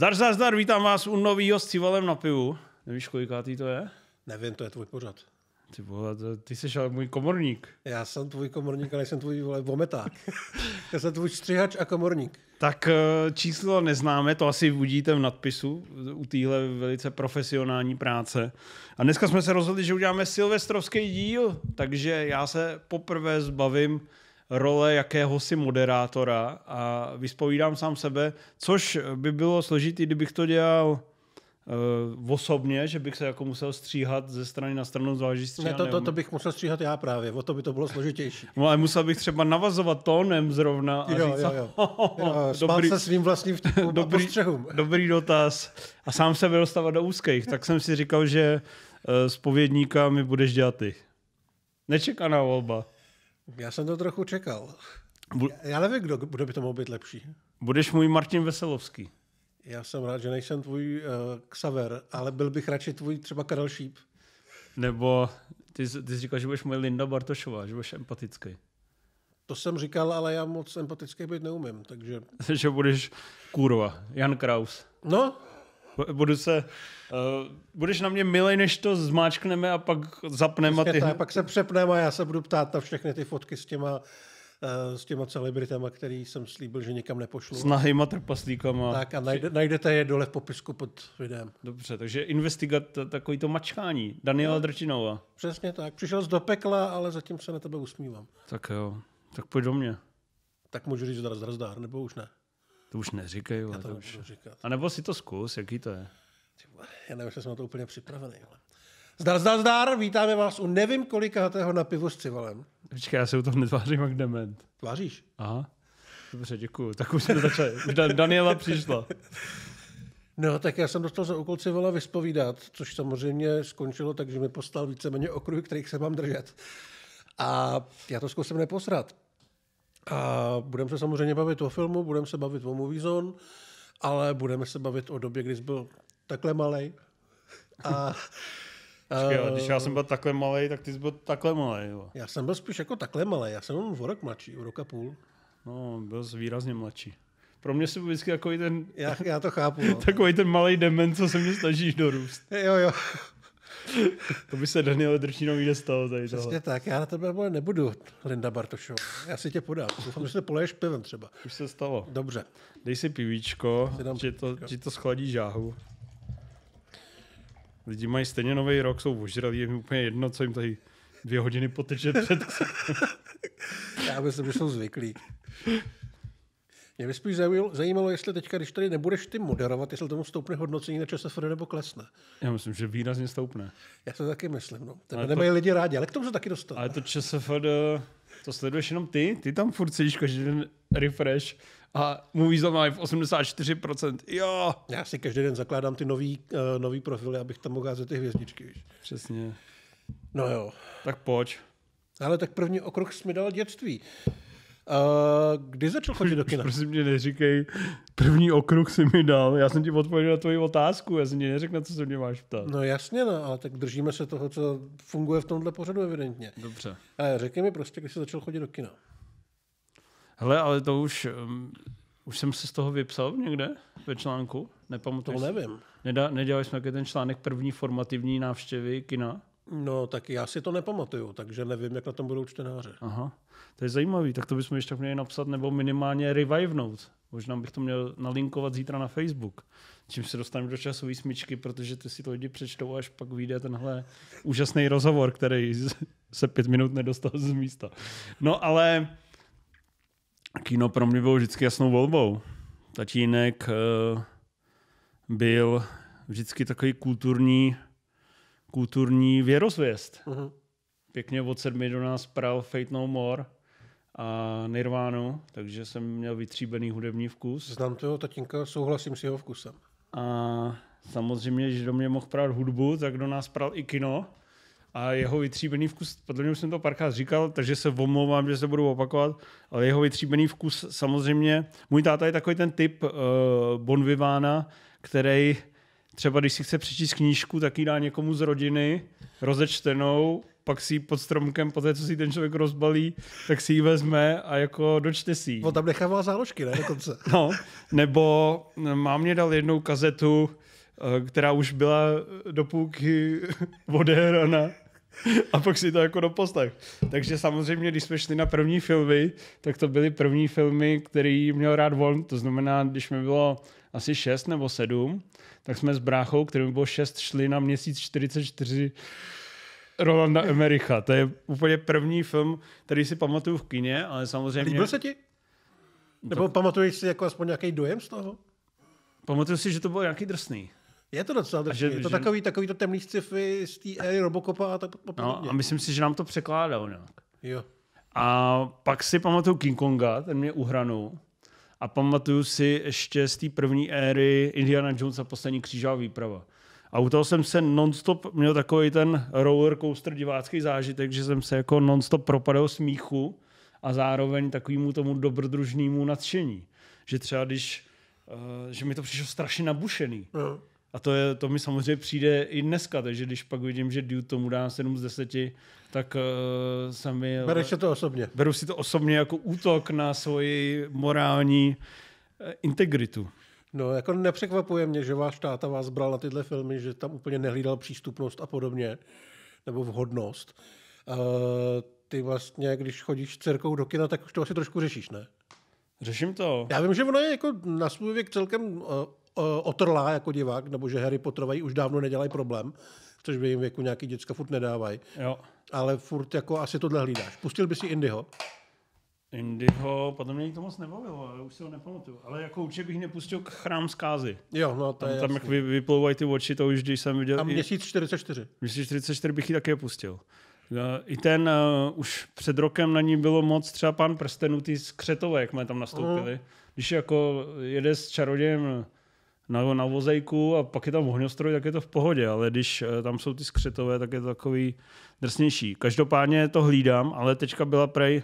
Zdar, zdar, zdar, vítám vás u novýho s Civalem na pivu. Nevíš, kolikátý to je? Nevím, to je tvůj pořad. Ty vole, ty jsi ale můj komorník. Já jsem tvůj komorník, ale jsem tvůj vole, vometák. Já jsem tvůj střihač a komorník. Tak eh, číslo neznáme, to asi uvidíte v nadpisu u téhle velice profesionální práce. A dneska jsme se rozhodli, že uděláme silvestrovský díl, takže já se poprvé zbavím role jakéhosi moderátora a vyspovídám sám sebe, což by bylo složitý, kdybych to dělal uh, osobně, že bych se jako musel stříhat ze strany na stranu, zvlášť stříhat. Ne, to, to, to, bych musel stříhat já právě, o to by to bylo složitější. No, ale musel bych třeba navazovat tónem zrovna a jo, říct, jo, jo. Oh, jo, dobrý, se svým vlastním dobrý, dobrý dotaz. A sám se dostávat do úzkých, tak jsem si říkal, že uh, povědníka mi budeš dělat ty. Nečekaná volba. Já jsem to trochu čekal. Bu- Já nevím, kdo, kdo by to mohl být lepší. Budeš můj Martin Veselovský. Já jsem rád, že nejsem tvůj uh, Xaver, ale byl bych radši tvůj třeba Karel Šíp. Nebo ty, ty jsi říkal, že budeš můj Linda Bartošová, že budeš empatický. To jsem říkal, ale já moc empatický být neumím, takže... že budeš kurva, Jan Kraus. No, Budu se, uh, budeš na mě milej, než to zmáčkneme a pak zapneme. Ty... Tak, pak se přepneme a já se budu ptát na všechny ty fotky s těma eh, s těma celebritama, který jsem slíbil, že nikam nepošlu. S nahýma trpaslíkama. Tak a najde, najdete je dole v popisku pod videem. Dobře, takže investigat takový to mačkání. Daniela no, Drčinova. Přesně tak. Přišel jsi do pekla, ale zatím se na tebe usmívám. Tak jo, tak pojď do mě. Tak můžu říct zdar, zdar, zdar, nebo už ne? To už neříkej, ale to, to už. Říkat. A nebo si to zkus, jaký to je? Já nevím, jestli jsem na to úplně připravený. Zdar, zdar, zdar, vítáme vás u nevím kolikátého na pivu s Civalem. Počkej, já se u toho netvářím jak dement. Tváříš? Aha. Dobře, děkuju. Tak už jsme začali. Už Daniela přišla. No, tak já jsem dostal za úkol Civala vyspovídat, což samozřejmě skončilo takže mi postal víceméně okruh, kterých se mám držet. A já to zkusím neposrat. A budeme se samozřejmě bavit o filmu, budeme se bavit o Movie Zone, ale budeme se bavit o době, kdy jsi byl takhle malý. A a, když já jsem byl takhle malý, tak ty jsi byl takhle malý. Já jsem byl spíš jako takhle malý, já jsem byl o rok mladší, o rok a půl. No, byl jsi výrazně mladší. Pro mě jsi vždycky takový ten... Já, já to chápu. No. takový ten malý demen, co se mě snažíš dorůst. jo, jo to by se Daniel Drčinový nestalo tady Přesně tohle. tak, já na tebe nebudu, Linda Bartošová. Já si tě podám. Doufám, že se poleješ pivem třeba. Už se stalo. Dobře. Dej si pivíčko, že to, že to schladí žáhu. Lidi mají stejně nový rok, jsou ožralí, je mi úplně jedno, co jim tady dvě hodiny poteče před. já myslím, že jsou zvyklí. Mě by spíš zajímalo, jestli teďka, když tady nebudeš ty moderovat, jestli tomu stoupne hodnocení na ČSFD nebo klesne. Já myslím, že výrazně stoupne. Já to taky myslím. No. Tebe nemají to... lidi rádi, ale k tomu se taky dostal. Ale to ČSFD, to sleduješ jenom ty, ty tam furt sedíš každý den refresh a Movies on v 84%. Jo! Já si každý den zakládám ty nový, uh, nový profily, abych tam mohl ty hvězdičky. Víš? Přesně. No jo. Tak pojď. Ale tak první okruh jsme dal dětství. Uh, kdy začal chodit do kina? Prosím mě, neříkej, první okruh si mi dal, já jsem ti odpověděl na tvoji otázku, já jsem ti neřekl, na co se mě máš ptát. No jasně, no, ale tak držíme se toho, co funguje v tomhle pořadu evidentně. Dobře. Ale řekni mi prostě, když jsi začal chodit do kina. Hele, ale to už, um, už jsem se z toho vypsal někde ve článku, nepamatuji. To nevím. Nedá, nedělali jsme ten článek první formativní návštěvy kina? No, tak já si to nepamatuju, takže nevím, jak na tom budou čtenáři. Aha. To je zajímavý, tak to bychom ještě měli napsat nebo minimálně revivenout. Možná bych to měl nalinkovat zítra na Facebook, čím se dostaneme do časové smyčky, protože ty si to lidi přečtou, až pak vyjde tenhle úžasný rozhovor, který se pět minut nedostal z místa. No ale kino pro mě bylo vždycky jasnou volbou. Tatínek eh, byl vždycky takový kulturní, kulturní věrozvěst. Uh-huh pěkně od 7 do nás pral Fate No More a Nirvánu, takže jsem měl vytříbený hudební vkus. Znám toho tatínka, souhlasím s jeho vkusem. A samozřejmě, že do mě mohl prát hudbu, tak do nás pral i kino. A jeho vytříbený vkus, podle mě už jsem to párkrát říkal, takže se omlouvám, že se budu opakovat, ale jeho vytříbený vkus samozřejmě, můj táta je takový ten typ uh, Bon Vivana, který třeba když si chce přečíst knížku, tak ji dá někomu z rodiny rozečtenou pak si ji pod stromkem, po té, co si ten člověk rozbalí, tak si ji vezme a jako dočte si ji. On tam nechává záložky, ne? Dokonce. No, nebo no, mám mě dal jednou kazetu, eh, která už byla do půlky odehrana A pak si to jako doposlech. Takže samozřejmě, když jsme šli na první filmy, tak to byly první filmy, který měl rád Voln. To znamená, když mi bylo asi 6 nebo 7, tak jsme s bráchou, který mi bylo 6, šli na měsíc 44 Rolanda Emericha. To je úplně první film, který si pamatuju v kině, ale samozřejmě... Líbil se ti? Nebo to... pamatuješ si jako aspoň nějaký dojem z toho? Pamatuju si, že to bylo nějaký drsný. Je to docela drsný. Že, je to že... takový, takový to temný sci-fi z té éry Robocopa a tak no, podobně. No, a myslím si, že nám to překládal nějak. Jo. A pak si pamatuju King Konga, ten mě uhranul. A pamatuju si ještě z té první éry Indiana Jones a poslední křížová výprava. A u toho jsem se nonstop měl takový ten roller coaster divácký zážitek, že jsem se jako nonstop propadal smíchu a zároveň takovému tomu dobrodružnému nadšení. Že třeba když, eh, že mi to přišlo strašně nabušený. Mm. A to, je, to mi samozřejmě přijde i dneska, takže když pak vidím, že Dude tomu dá 7 z 10, tak uh, eh, sami... Bereš si to osobně. Beru si to osobně jako útok na svoji morální eh, integritu. No, jako nepřekvapuje mě, že váš táta vás bral na tyhle filmy, že tam úplně nehlídal přístupnost a podobně, nebo vhodnost. E, ty vlastně, když chodíš s dcerkou do kina, tak už to asi trošku řešíš, ne? Řeším to. Já vím, že ona je jako na svůj věk celkem uh, uh, otrlá jako divák, nebo že Harry Potterovi už dávno nedělají problém, což by jim věku nějaký děcka furt nedávají. Jo. Ale furt jako asi tohle hlídáš. Pustil by si Indyho? Indyho, potom mě to moc nebavilo, ale už si ho nepamatuju. Ale jako určitě bych nepustil k chrám zkázy. Jo, no to tam, je Tam jak vy, vyplouvají ty oči, to už když jsem viděl... A měsíc 44. Měsíc 44 bych ji také pustil. E, I ten, uh, už před rokem na ní bylo moc třeba pan prstenutý z skřetové, jak jsme tam nastoupili. Uh-huh. Když jako jede s čarodějem na, na vozejku a pak je tam ohňostroj, tak je to v pohodě, ale když e, tam jsou ty skřetové, tak je to takový drsnější. Každopádně to hlídám, ale teďka byla prej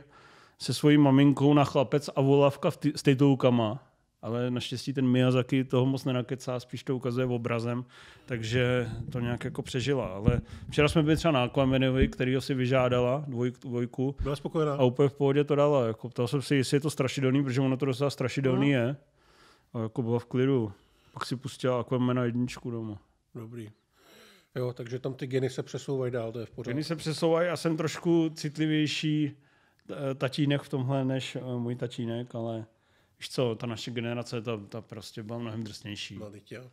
se svojí maminkou na chlapec a volavka v s titulkama. Ale naštěstí ten Miyazaki toho moc nenakecá, spíš to ukazuje obrazem, takže to nějak jako přežila. Ale včera jsme byli třeba na Aquamanovi, který si vyžádala dvojku, dvojku. Byla spokojená. A úplně v pohodě to dala. Jako, ptal jsem si, jestli je to strašidelný, protože ono to docela strašidelný no. je. A jako byla v klidu. Pak si pustila Aquamana jedničku doma. Dobrý. Jo, takže tam ty geny se přesouvají dál, to je v pořádku. Geny se přesouvají a jsem trošku citlivější Eh, tatínek v tomhle než eh, můj tatínek, ale víš co, ta naše generace, ta, ta prostě byla mnohem drsnější. Byla jo.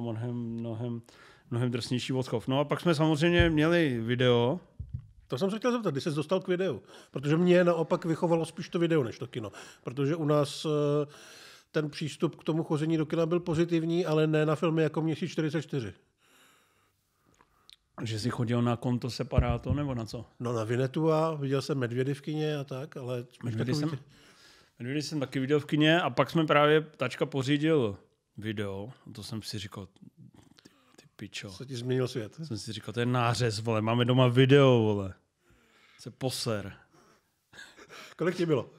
mnohem, mnohem, mnohem drsnější odchov. No a pak jsme samozřejmě měli video, to jsem se chtěl zeptat, kdy jsi dostal k videu. Protože mě naopak vychovalo spíš to video než to kino. Protože u nás eh, ten přístup k tomu chození do kina byl pozitivní, ale ne na filmy jako Měsíc 44. Že jsi chodil na konto separáto nebo na co? No na Vinetu a viděl jsem medvědy v kině a tak, ale... Medvědy jsem, tě... medvědy jsem taky viděl v kině a pak jsme právě, tačka pořídil video, to jsem si říkal, ty, ty pičo. Co ti změnil svět. Jsem si říkal, to je nářez, vole, máme doma video, vole. Se poser. Kolik ti bylo?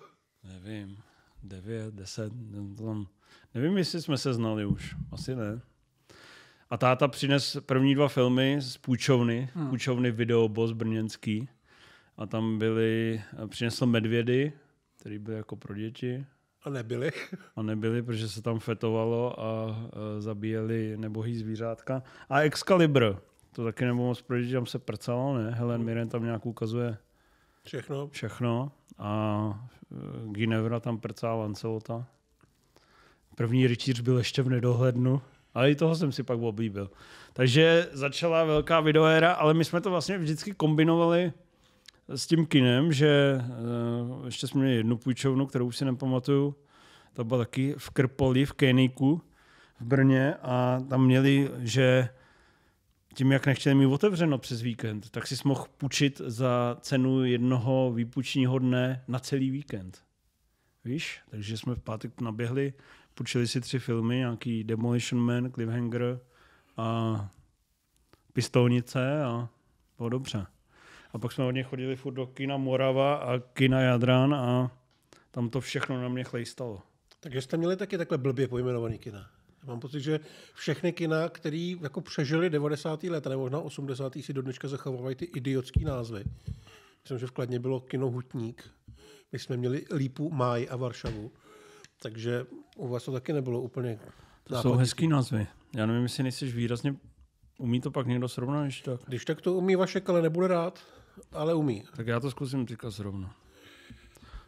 Nevím, devět, deset, nevím, jestli jsme se znali už, asi ne. A táta přines první dva filmy z půjčovny, hmm. půjčovny Boss brněnský. A tam byly, eh, přinesl medvědy, který byly jako pro děti. A nebyly. A nebyly, protože se tam fetovalo a e, zabíjeli nebohý zvířátka. A Excalibur, to taky nebo moc pro děti, tam se prcalo, ne? Helen Mirren tam nějak ukazuje všechno. Všechno. A eh, Ginevra tam prcá Lancelota. První rytíř byl ještě v nedohlednu. Ale i toho jsem si pak oblíbil. Takže začala velká videoéra, ale my jsme to vlastně vždycky kombinovali s tím kinem, že uh, ještě jsme měli jednu půjčovnu, kterou už si nepamatuju, to byla taky v Krpoli, v Kéniku, v Brně a tam měli, že tím, jak nechtěli mít otevřeno přes víkend, tak si mohl půjčit za cenu jednoho výpučního dne na celý víkend. Víš? Takže jsme v pátek naběhli, půjčili si tři filmy, nějaký Demolition Man, Cliffhanger a Pistolnice a bylo dobře. A pak jsme něj chodili furt do kina Morava a kina Jadran a tam to všechno na mě chlejstalo. Takže jste měli taky takhle blbě pojmenovaný kina. Mám pocit, že všechny kina, které jako přežili 90. let, nebo možná 80. si do dneška zachovávají ty idiotské názvy. Myslím, že vkladně bylo kino Hutník. My jsme měli Lípu, Máj a Varšavu. Takže u vás to taky nebylo úplně To jsou hezký názvy. Já nevím, jestli nejsi výrazně... Umí to pak někdo srovnat ještě tak? Když tak to umí vaše ale nebude rád, ale umí. Tak já to zkusím říkat srovnat.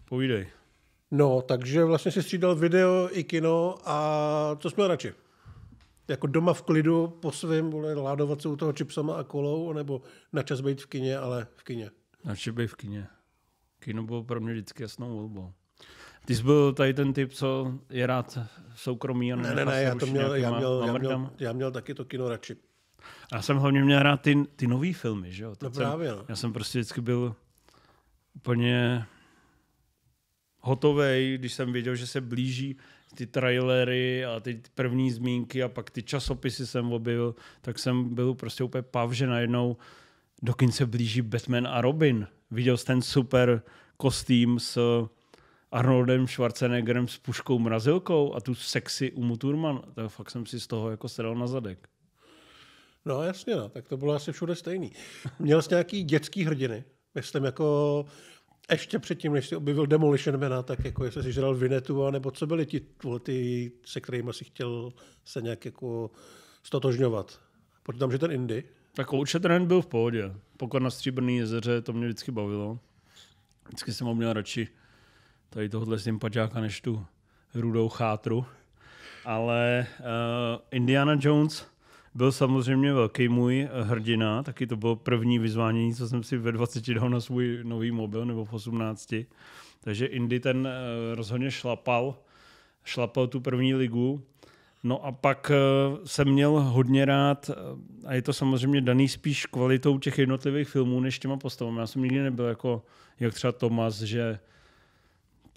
Povídej. No, takže vlastně si střídal video i kino a co jsme radši? Jako doma v klidu po svém, vole, ládovat se u toho čipsama a kolou, nebo na čas být v kině, ale v kině? Na čas být v kině. Kino bylo pro mě vždycky jasnou volbou. Ty jsi byl tady ten typ, co je rád soukromý a ne, ne, ne, já to měl, já měl, já, měl, já měl taky to kino radši. A já jsem hlavně měl rád ty, ty nové filmy, že jo? no právě. Jsem, no. Já jsem prostě vždycky byl úplně hotový, když jsem věděl, že se blíží ty trailery a ty první zmínky a pak ty časopisy jsem objevil, tak jsem byl prostě úplně pav, že najednou dokin se blíží Batman a Robin. Viděl jsi ten super kostým s Arnoldem Schwarzeneggerem s puškou mrazilkou a tu sexy Umu Turman, tak fakt jsem si z toho jako sedal na zadek. No jasně, no, tak to bylo asi všude stejný. Měl jsi nějaký dětský hrdiny, myslím jako ještě předtím, než jsi objevil Demolition Mana, tak jako jestli jsi žral Vinetu, nebo co byly ti ty, se kterými si chtěl se nějak jako stotožňovat? Počítám, že ten Indy. Tak určitě ten byl v pohodě. Pokud na Stříbrný jezeře, to mě vždycky bavilo. Vždycky jsem ho měl radši tady tohohle zimpačáka než tu rudou chátru. Ale uh, Indiana Jones byl samozřejmě velký můj hrdina, taky to bylo první vyzvánění, co jsem si ve 20 dal na svůj nový mobil, nebo v 18. Takže Indy ten uh, rozhodně šlapal, šlapal tu první ligu. No a pak uh, jsem měl hodně rád, a je to samozřejmě daný spíš kvalitou těch jednotlivých filmů, než těma postavami. Já jsem nikdy nebyl jako, jak třeba Tomas, že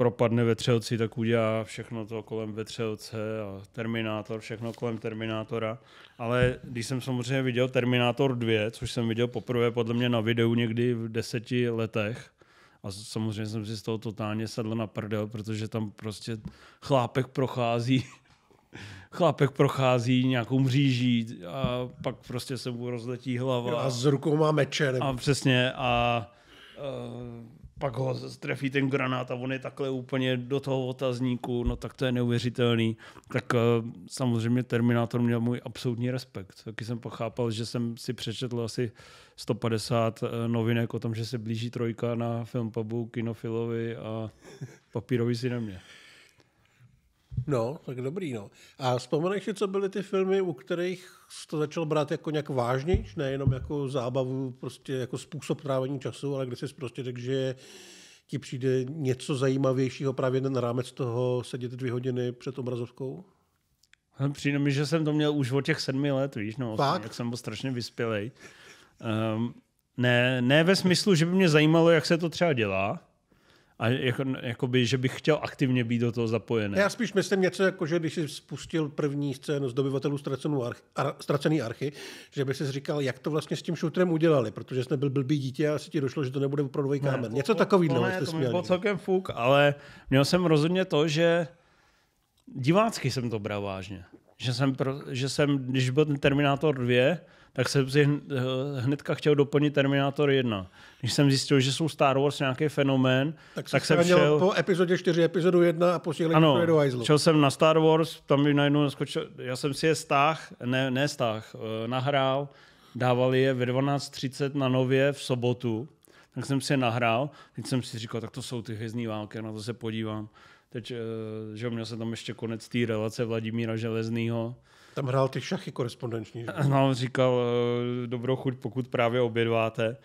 propadne vetřelci, tak udělá všechno to kolem vetřelce a Terminátor, všechno kolem Terminátora. Ale když jsem samozřejmě viděl Terminátor 2, což jsem viděl poprvé podle mě na videu někdy v deseti letech, a samozřejmě jsem si z toho totálně sedl na prdel, protože tam prostě chlápek prochází chlápek prochází nějakou mříží a pak prostě se mu rozletí hlava. Jo, a s rukou má meče. Nebo... A přesně a a pak ho trefí ten granát a on je takhle úplně do toho otazníku, no tak to je neuvěřitelný. Tak eh, samozřejmě Terminátor měl můj absolutní respekt. Taky jsem pochápal, že jsem si přečetl asi 150 eh, novinek o tom, že se blíží trojka na filmpabu, kinofilovi a papírovi si na mě. No, tak dobrý, no. A vzpomeneš si, co byly ty filmy, u kterých to začal brát jako nějak vážnějš, nejenom jako zábavu, prostě jako způsob trávení času, ale kde jsi prostě řekl, že ti přijde něco zajímavějšího právě na rámec toho sedět dvě hodiny před obrazovkou? Přijde mi, že jsem to měl už od těch sedmi let, víš, no, osmi, vlastně, jak jsem byl strašně vyspělej. Um, ne, ne ve smyslu, že by mě zajímalo, jak se to třeba dělá, a jako, jakoby, že bych chtěl aktivně být do toho zapojený. Já spíš myslím něco jako, že když jsi spustil první scénu z dobyvatelů ztracenou arch, ar, ztracený archy, že by si říkal, jak to vlastně s tím šutrem udělali, protože jsme byl blbý dítě a si ti došlo, že to nebude opravdový kámen. Ne, něco takového. jste ne, to bylo celkem fuk, ale měl jsem rozhodně to, že divácky jsem to bral vážně. Že jsem, pro, že jsem když byl ten Terminátor 2, tak jsem si hnedka chtěl doplnit Terminátor 1. Když jsem zjistil, že jsou Star Wars nějaký fenomén, tak, tak jsem šel... po epizodě 4, epizodu 1 a posílil ano, do Ano, šel jsem na Star Wars, tam mi najednou naskočil... Já jsem si je stáh, ne, ne stáh, eh, nahrál, dávali je ve 12.30 na Nově v sobotu, tak jsem si je nahrál, teď jsem si říkal, tak to jsou ty hvězdní války, na to se podívám. Teď, eh, že měl jsem tam ještě konec té relace Vladimíra Železnýho, tam hrál ty šachy korespondenční. No, říkal, eh, dobrou chuť, pokud právě obědváte.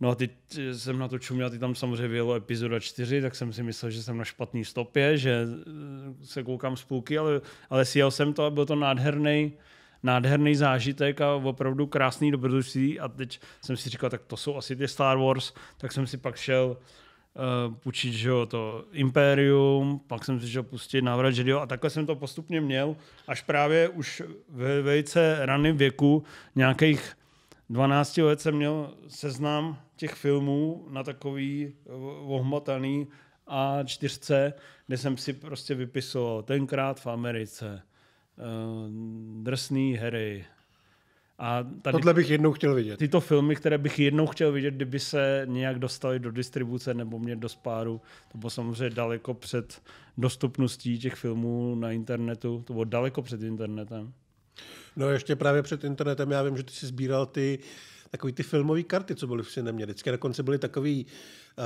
No a teď eh, jsem na to čuměl, ty tam samozřejmě vyjelo epizoda 4, tak jsem si myslel, že jsem na špatný stopě, že eh, se koukám z půlky, ale, ale sjel jsem to a byl to nádherný, nádherný zážitek a opravdu krásný dobrodružství a teď jsem si říkal, tak to jsou asi ty Star Wars, tak jsem si pak šel uh, Eh, půjčit že jo, to Imperium, pak jsem si že pustit návrat Jediho a takhle jsem to postupně měl, až právě už ve vejce raném věku nějakých 12 let jsem měl seznam těch filmů na takový eh, ohmataný a čtyřce, kde jsem si prostě vypisoval tenkrát v Americe, eh, drsný Harry, a tady, Tohle bych jednou chtěl vidět. Tyto filmy, které bych jednou chtěl vidět, kdyby se nějak dostali do distribuce nebo mě do spáru, to bylo samozřejmě daleko před dostupností těch filmů na internetu, to bylo daleko před internetem. No ještě právě před internetem, já vím, že ty jsi sbíral ty takový ty filmové karty, co byly v cinemě. Vždycky na konci byly takový uh,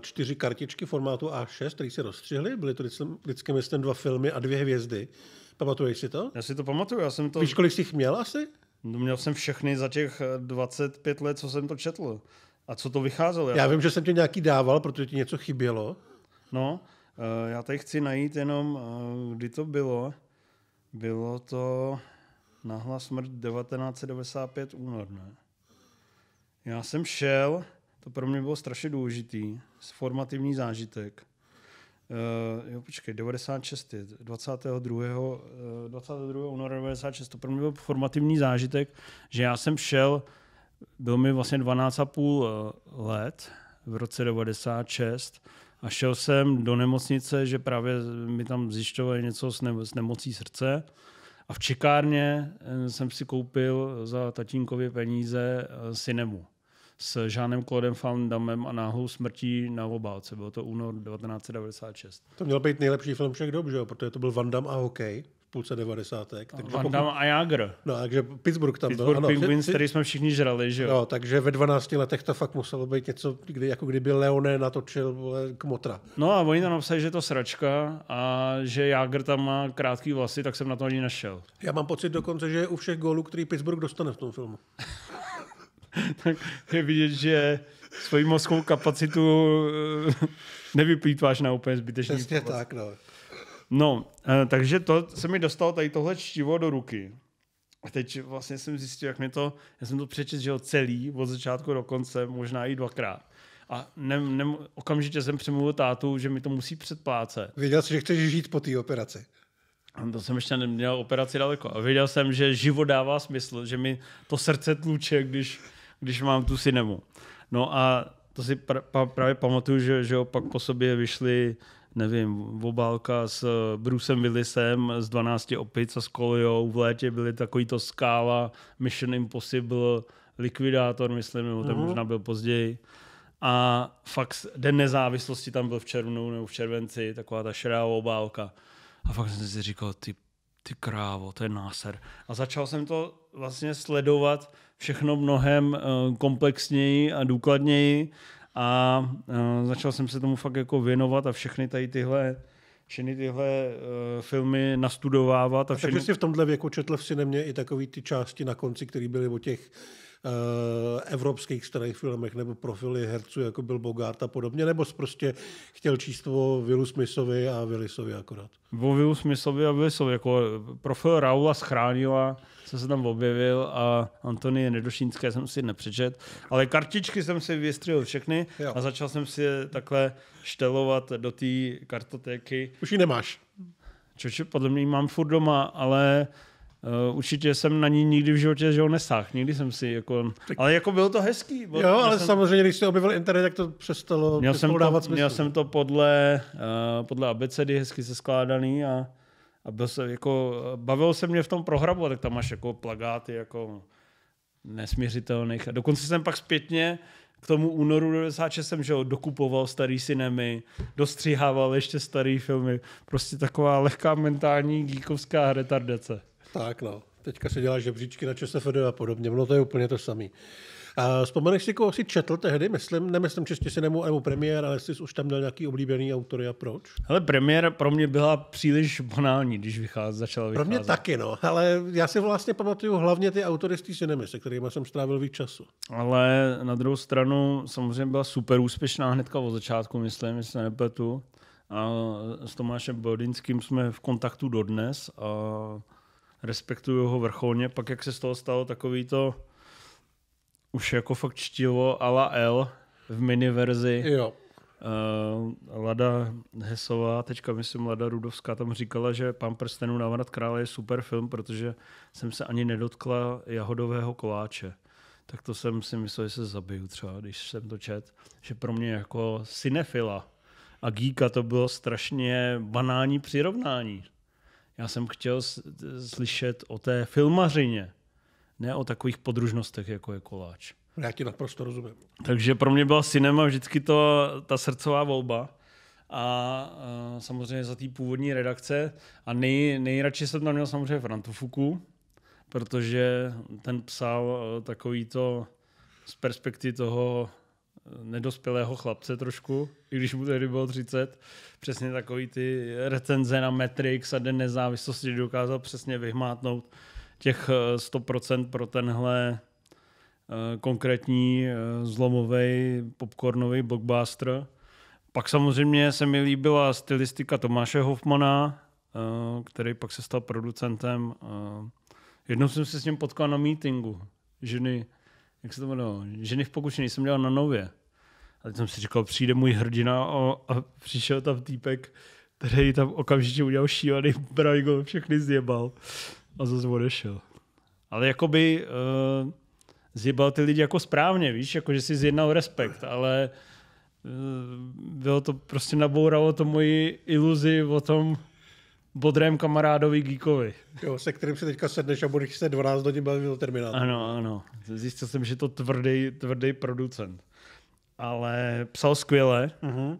čtyři kartičky formátu A6, které se rozstřihly. Byly to vždycky, vždycky myslím dva filmy a dvě hvězdy. Pamatuješ si to? Já si to pamatuju, já jsem to... Víš, kolik jsi jich měl asi? No, měl jsem všechny za těch 25 eh, let, co jsem to četl. A co to vycházelo? Já, já vím, že jsem tě nějaký dával, protože ti něco chybělo. No, eh, já tady chci najít jenom, eh, kdy to bylo. Bylo to nahlas smrt 1995 únor, ne? Já jsem šel, to pro mě bylo strašně důležitý, formativní zážitek. Uh, jo, počkej, 96. 22. Uh, února 96. To pro mě byl formativní zážitek, že já jsem šel, byl mi vlastně 12,5 eh, let v roce 96 a šel jsem do nemocnice, že právě mi tam zjišťovali něco s, ne- s nemocí srdce. A v čekárně eh, jsem si koupil za tatínkově peníze Cinemu s Žánem Claudem Van Damem a náhou smrtí na obálce. Bylo to únor 1996. To měl být nejlepší film všech dob, že jo? Protože to byl Van Damme a hokej půlce 90. Takže Van Damme pokud... a Jagr. No, takže Pittsburgh tam Pittsburgh byl. Pittsburgh Penguins, který jsme všichni žrali, že jo? No, takže ve 12 letech to fakt muselo být něco, kdy, jako kdyby Leone natočil vole, kmotra. No a oni tam napsali, že je to sračka a že Jagr tam má krátký vlasy, tak jsem na to ani našel. Já mám pocit dokonce, že je u všech gólů, který Pittsburgh dostane v tom filmu. tak je vidět, že svoji mozkovou kapacitu eh, nevyplýtváš na úplně zbytečný Přesně vlastně tak, no. No, eh, takže to se mi dostalo tady tohle čtivo do ruky. A teď vlastně jsem zjistil, jak mi to, já jsem to přečet, že jo, celý, od začátku do konce, možná i dvakrát. A ne, ne, okamžitě jsem přemluvil tátu, že mi to musí předplácet. Věděl jsi, že chceš žít po té operaci. No, to jsem ještě neměl operaci daleko. A věděl jsem, že život dává smysl, že mi to srdce tluče, když když mám tu cinemu. No a to si pr- pr- právě pamatuju, že, že pak po sobě vyšly, nevím, obálka s eh, Brucem Willisem z 12 opic a s Kolejou. V létě byly takovýto skála Mission Impossible, Likvidátor, myslím, nebo ten mm-hmm. možná byl později. A fakt Den nezávislosti tam byl v červnu nebo v červenci, taková ta šedá obálka. A fakt jsem si říkal, ty, ty krávo, to je náser. A začal jsem to vlastně sledovat všechno mnohem eh, komplexněji a důkladněji a eh, začal jsem se tomu fakt jako věnovat a všechny tady tyhle všechny tyhle uh, filmy nastudovávat. A všechny... A takže jsi v tomhle věku četl v cinemě i takové ty části na konci, které byly o těch Eh, evropských starých filmech nebo profily herců, jako byl Bogart a podobně, nebo jsi prostě chtěl číst o Willu Smithovi a Willisovi akorát? O Willu Smithovi a Willisovi, jako profil Raula schránila, co se tam objevil a Antonie Nedošínské jsem si nepřečet, ale kartičky jsem si vystřelil všechny jo. a začal jsem si je takhle štelovat do té kartotéky. Už ji nemáš. Čoče, podle mě mám furt doma, ale uh, Eh, určitě jsem na ní nikdy v životě žil nesáhl, nikdy jsem si jako... Tak... Ale jako bylo to hezký. Bo Jo, ale jsem... samozřejmě, když jsi objevil internet, tak to přestalo, měl přestalo jsem dávat to, smysl. Měl jsem to podle, uh, podle abecedy hezky se skládaný a, a byl se, jako, bavil se mě v tom prohrabu, tak tam máš jako plagáty jako nesměřitelných. A dokonce jsem pak zpětně k tomu únoru 96 jsem, že dokupoval starý cinemy, dostřihával ještě starý filmy. Prostě taková lehká mentální geekovská retardace. Tak no, teďka se dělá žebříčky na ČSFD a podobně, no to je úplně to samé. A vzpomeneš si, koho si četl tehdy, myslím, nemyslím čistě nemu, nebo premiér, ale jsi už tam měl nějaký oblíbený autor. a proč? Ale premiér pro mě byla příliš banální, když vycház, začala vycházet. Pro mě taky, no, ale já si vlastně pamatuju hlavně ty autory z té cinemy, se kterými jsem strávil víc času. Ale na druhou stranu samozřejmě byla super úspěšná hnedka od začátku, myslím, jestli nepletu. A s Tomášem Bodinským jsme v kontaktu dodnes a respektuju ho vrcholně, pak jak se z toho stalo takový to už jako fakt čtivo ala L v verzi. Jo. Uh, Lada Hesová, teďka myslím Lada Rudovská, tam říkala, že Pán prstenů návrat krále je super film, protože jsem se ani nedotkla jahodového koláče. Tak to jsem si myslel, že se zabiju třeba, když jsem to čet. Že pro mě jako cinefila a geeka to bylo strašně banální přirovnání. Já jsem chtěl slyšet o té filmařině, ne o takových podružnostech, jako je koláč. Já ti naprosto rozumím. Takže pro mě byla cinema vždycky to, ta srdcová volba. A, a samozřejmě za té původní redakce. A nej, nejradši jsem tam měl samozřejmě Frantofuku, protože ten psal eh, takový to z perspektivy toho nedospělého chlapce trošku, i když mu tehdy bylo 30, přesně takový ty recenze na Matrix a den nezávislosti dokázal přesně vyhmátnout těch 100% eh, pro tenhle eh, konkrétní eh, zlomový popcornový blockbuster. Pak samozřejmě se mi líbila stylistika Tomáše Hoffmana, který pak se stal producentem. Jednou jsem se s ním potkal na meetingu ženy jak se to jmenuje, Ženy v pokušení jsem dělal na nově. A teď jsem si říkal, přijde můj hrdina a, a přišel tam týpek, který tam okamžitě udělal šílený brajgo, všechny zjebal a zase odešel. Ale jakoby uh, zjebal ty lidi jako správně, víš, jako že si zjednal respekt, ale uh, bylo to prostě nabouralo to moji iluzi o tom, bodrém kamarádovi Geekovi. Jo, se kterým si teďka sedneš a budeš se 12 hodin bavit o Terminátoru. Ano, ano. Zjistil jsem, že to tvrdý, tvrdý producent. Ale psal skvěle. Uh-huh.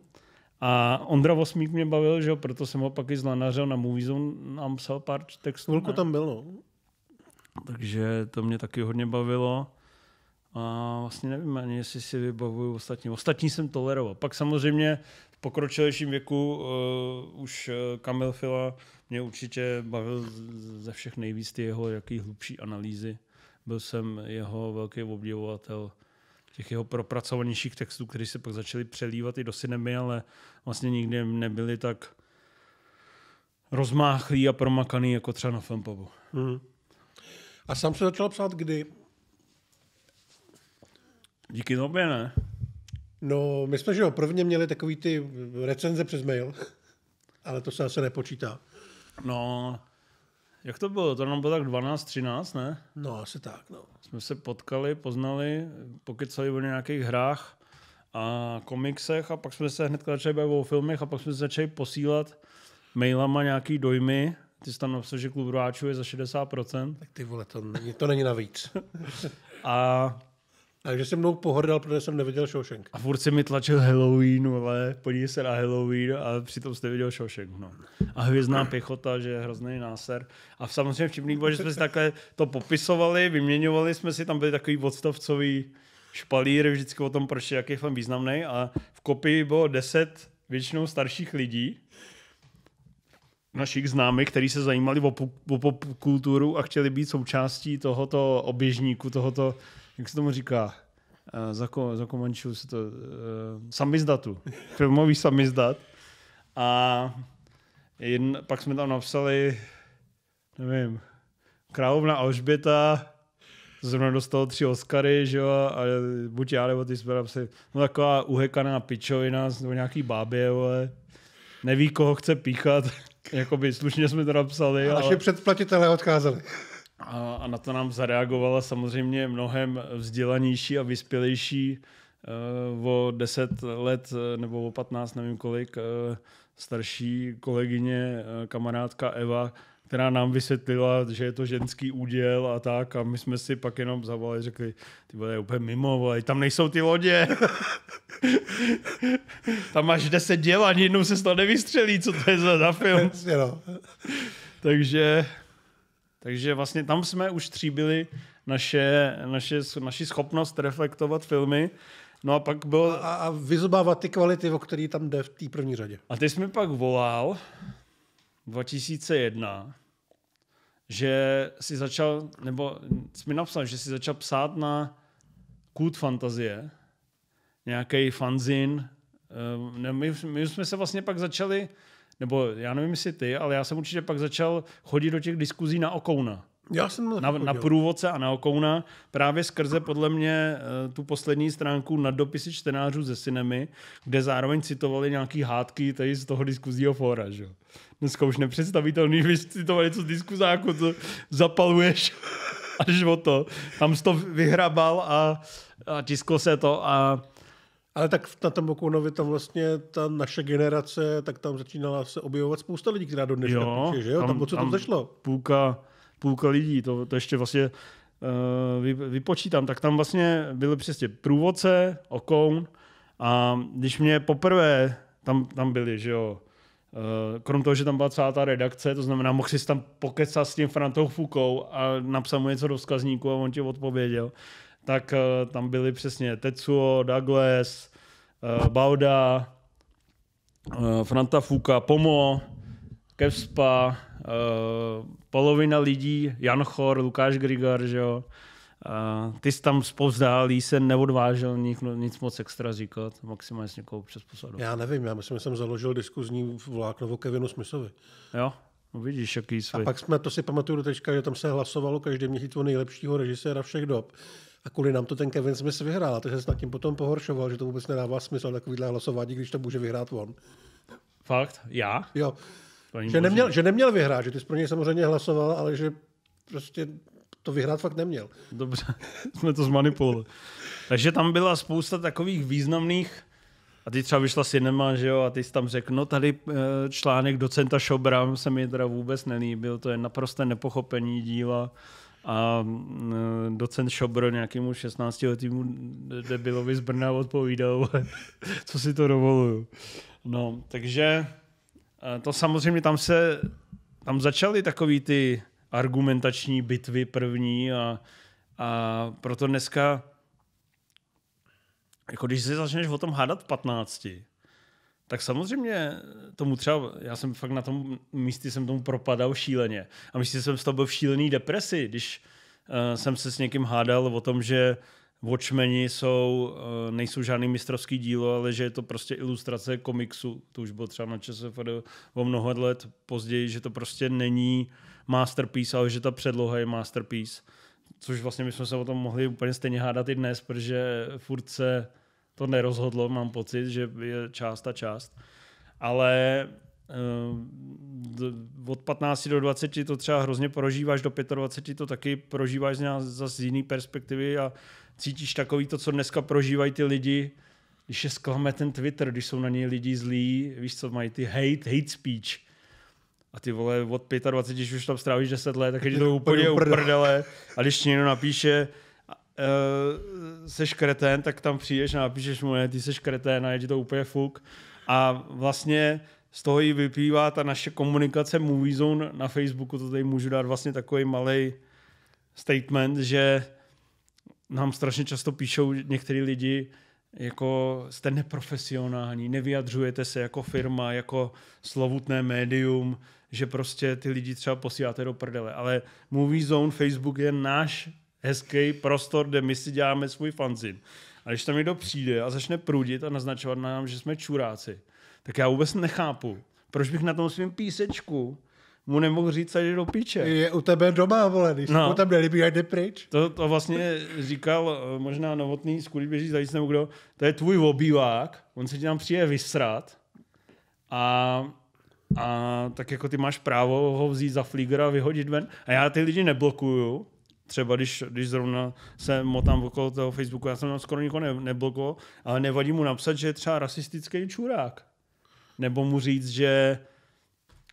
A Ondra Vosmík mě bavil, že jo, proto jsem ho pak i zlanařil na MovieZone, nám psal pár textů. Chvilku tam bylo. No. Takže to mě taky hodně bavilo. A vlastně nevím ani, jestli si vybavuju ostatní. Ostatní jsem toleroval. Pak samozřejmě pokročilejším věku uh, už eh, Kamil Fila mě určitě bavil ze všech nejvíc ty jeho jaký hlubší analýzy. Byl jsem jeho velký obdivovatel těch jeho propracovanějších textů, které se pak začaly přelívat i do cinemy, ale vlastně nikdy nebyly tak rozmáchlý a promakaný jako třeba na Fempubu. Mm. A sám se začal psát kdy? Díky tobě, ne? No, my jsme, že jo, prvně měli takový ty recenze přes mail, ale to se asi nepočítá. No, jak to bylo? To nám bylo tak 12, 13, ne? No, asi tak, no. Jsme se potkali, poznali, pokecali o nějakých hrách a komiksech a pak jsme se hned začali bavit o filmech a pak jsme se začali posílat mailama nějaký dojmy. Ty jsi tam napsal, že klub rváčů je za 60%. Tak ty vole, to není, to není navíc. a takže jsem mnou pohrdal, protože jsem neviděl Shawshank. A furt si mi tlačil Halloween, ale podívej se na Halloween a přitom jste viděl Shawshank. No. A hvězdná pěchota, že je hrozný náser. A samozřejmě vtipný bylo, že jsme si takhle to popisovali, vyměňovali jsme si, tam byli takový odstavcový špalír vždycky o tom, proč je jaký film významný. A v kopii bylo deset většinou starších lidí, našich známých, kteří se zajímali o, o pop kulturu a chtěli být součástí tohoto oběžníku, tohoto jak se tomu říká, eh, za, Komančů se to, eh, samizdatu, filmový samizdat. A jedn, pak jsme tam napsali, nevím, Královna Alžběta, zrovna dostalo tři Oscary, že jo, a buď já, nebo ty jsme napsali, no taková uhekaná pičovina, nebo nějaký bábě, ale neví, koho chce píchat. Jakoby slušně jsme to napsali. A naši ale... předplatitelé odkázali. A, a na to nám zareagovala samozřejmě mnohem vzdělanější a vyspělejší eh, o 10 let eh, nebo o 15, nevím kolik, eh, starší kolegyně, kamarádka Eva, která nám vysvětlila, že je to ženský úděl a tak a my jsme si pak jenom zavolali, řekli, ty vole, je úplně mimo, vole, tam nejsou ty lodě. tam máš deset děl, ani jednou se to nevystřelí, co to je za, za film. No. Takže takže vlastně tam jsme už tříbili naše, naše, naši schopnost reflektovat filmy. No a pak byl A, a vyzobávat ty kvality, o který tam jde v té první řadě. A ty jsi mi pak volal 2001, že si začal, nebo jsi mi napsal, že si začal psát na kult fantazie, nějaký fanzin. Ehm, my, my jsme se vlastně pak začali nebo já nevím, jestli ty, ale já jsem určitě pak začal chodit do těch diskuzí na Okouna. Já jsem na, na průvodce a na Okouna právě skrze podle mě eh, tu poslední stránku na dopisy čtenářů ze synemi, kde zároveň citovali nějaký hádky tady z toho diskuzního fóra. Že? Dneska už nepředstavitelný, vy citovali něco z diskuzáku, co zapaluješ až o to. Tam jsi to vyhrabal a, a tisklo se to a ale tak na tom Okunovi tam vlastně ta naše generace, tak tam začínala se objevovat spousta lidí, která do dneška jo, píše, že jo? Tam, tam, co tam, tam Půlka, půlka lidí, to, to ještě vlastně uh, vy, vypočítám, tak tam vlastně byly přesně průvodce, okoun a když mě poprvé tam, tam byli, že jo, eh, krom toho, že tam byla celá ta redakce, to znamená, mohl jsi tam pokecat s tím Frantou Fukou a napsat mu něco do vzkazníku a on ti odpověděl, tak eh, tam byli přesně Tetsuo, Douglas, eh, Bauda, eh, Franta Fuka, Pomo, Kevspa, polovina lidí, Jan Chor, Lukáš Grigar, že jo. Ty jsi tam spouzdálí se neodvážil nic, nic moc extra říkat, maximálně s někoho přes posadu. Já nevím, já myslím, že jsem založil diskuzní vlákno o Kevinu Smithovi. Jo, no vidíš, jaký svět. A pak jsme, to si pamatuju do teďka, že tam se hlasovalo každý měsíc o nejlepšího režiséra všech dob a kvůli nám to ten Kevin Smith vyhrál, takže se nad tím potom pohoršoval, že to vůbec nedává smysl takovýhle hlasování, když to může vyhrát on. Fakt? Já? Jo. Že neměl, že neměl vyhrát, že ty jsi pro něj samozřejmě hlasoval, ale že prostě to vyhrát fakt neměl. Dobře, jsme to zmanipulovali. Takže tam byla spousta takových významných a ty třeba vyšla cinema, že jo, a ty jsi tam řekl, no tady eh, článek docenta Šobra se mi teda vůbec nelíbil, to je naprosté nepochopení díla. A e, docent Šobro nějakému 16 letému debilovi z Brna odpovídal, co si to dovoluju. No, takže e, to samozřejmě tam se, tam začaly takový ty argumentační bitvy první a, a proto dneska, jako když se začneš o tom hádat v 15, tak samozřejmě tomu třeba, já jsem fakt na tom místě jsem tomu propadal šíleně. A myslím, že jsem z toho byl v šílený depresi, když uh, jsem se s někým hádal o tom, že Watchmeni jsou, uh, nejsou žádný mistrovský dílo, ale že je to prostě ilustrace komiksu. To už bylo třeba na ČSFD o mnoho let později, že to prostě není masterpiece, ale že ta předloha je masterpiece. Což vlastně my jsme se o tom mohli úplně stejně hádat i dnes, protože furt se uh, to nerozhodlo, mám pocit, že je část a část. Ale eh, od 15 do 20 to třeba hrozně prožíváš, do 25 to taky prožíváš zase z jiné perspektivy a cítíš takový to, co dneska prožívají ty lidi, když je zklame ten Twitter, když jsou na něj lidi zlí, víš co, mají ty hate, hate speech. A ty vole, od 25, když už tam strávíš 10 let, tak je to úplně uprdele. A když někdo napíše, uh, seš kretén, tak tam přijdeš a napíšeš mu, ne, ty seš kretén a je ti to úplně fuk. A vlastně z toho i vyplývá ta naše komunikace Movie Zone na Facebooku, to tady můžu dát vlastně takový malý statement, že nám strašně často píšou některý lidi, jako jste neprofesionální, nevyjadřujete se jako firma, jako slovutné médium, že prostě ty lidi třeba posíláte do prdele. Ale Movie Zone Facebook je náš hezký prostor, kde my si děláme svůj fanzin. A když tam někdo přijde a začne prudit a naznačovat nám, že jsme čuráci, tak já vůbec nechápu, proč bych na tom svým písečku mu nemohl říct, že do piče. Je u tebe doma, vole, když no. tam nelíbí, jde pryč. To, to vlastně říkal eh, možná novotný, kudy běží zajíc nebo kdo, to je tvůj obývák, on se ti tam přijde vysrat a, a tak jako ty máš právo ho vzít za flíger a vyhodit ven. A já ty lidi neblokuju, Třeba když, když zrovna se motám okolo toho Facebooku, já jsem tam skoro nikoho ne, neblokoval, ale nevadí mu napsat, že je třeba rasistický čurák. Nebo mu říct, že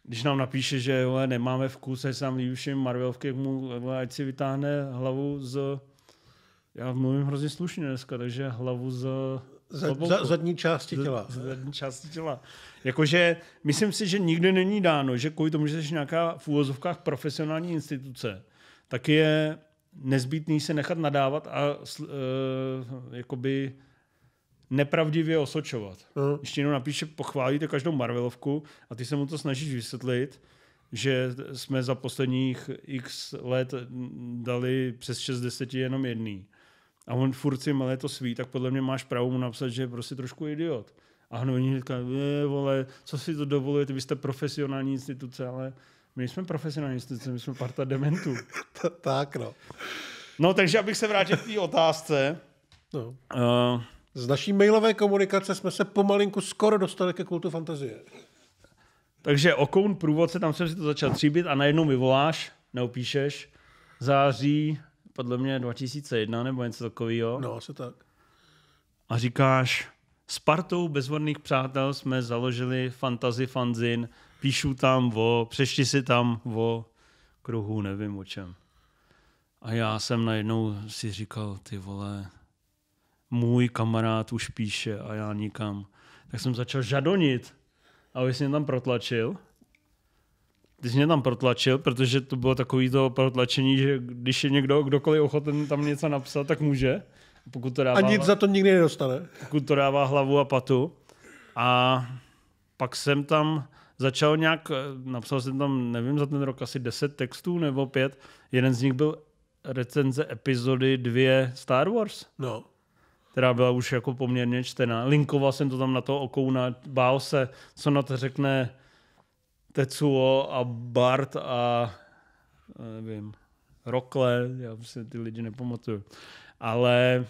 když nám napíše, že jo, nemáme vkus, že se nám líbí všem Marvelovky, mu, ať si vytáhne hlavu z... Já mluvím hrozně slušně dneska, takže hlavu z... Z, zadní části těla. Z, zadní části těla. Jakože myslím si, že nikdy není dáno, že kvůli tomu, že jsi nějaká v úvozovkách profesionální instituce, tak je nezbytný se nechat nadávat a uh, jakoby nepravdivě osočovat. Uh-huh. Mhm. jenom napíše, pochválíte každou Marvelovku a ty se mu to snažíš vysvětlit, že jsme za posledních x let dali přes 60 jenom jedný. A on furt si malé to sví, tak podle mě máš právo mu napsat, že je prostě trošku idiot. A oni říkají, vole, co si to dovolujete, vy jste profesionální instituce, ale my jsme profesionální instituce, my jsme parta dementů. tak, no. No, takže abych se vrátil k té otázce. No. Uh, Z naší mailové komunikace jsme se pomalinku skoro dostali ke kultu fantazie. Takže okoun průvodce, tam jsem si to začal tříbit a najednou mi voláš, neopíšeš, září, podle mě 2001 nebo něco takového. No, asi tak. A říkáš, s partou bezvorných přátel jsme založili fantasy fanzin píšu tam o, přešti si tam o kruhu, nevím o čem. A já jsem najednou si říkal, ty vole, můj kamarád už píše a já nikam. Tak jsem začal žadonit. A jsi mě tam protlačil. Ty jsi mě tam protlačil, protože to bylo takový to protlačení, že když je někdo, kdokoliv ochoten tam něco napsat, tak může. Pokud to dává, a nic za to nikdy nedostane. Pokud to dává hlavu a patu. A pak jsem tam začal nějak, eh, napsal jsem tam, nevím, za ten rok asi 10 textů nebo pět. Jeden z nich byl recenze epizody 2 Star Wars. No. Která byla už jako poměrně čtená. Linkoval jsem to tam na to okouna, bál se, co na to řekne Tetsuo a Bart a eh, nevím, Rokle, já si vlastně ty lidi nepamatuju. Ale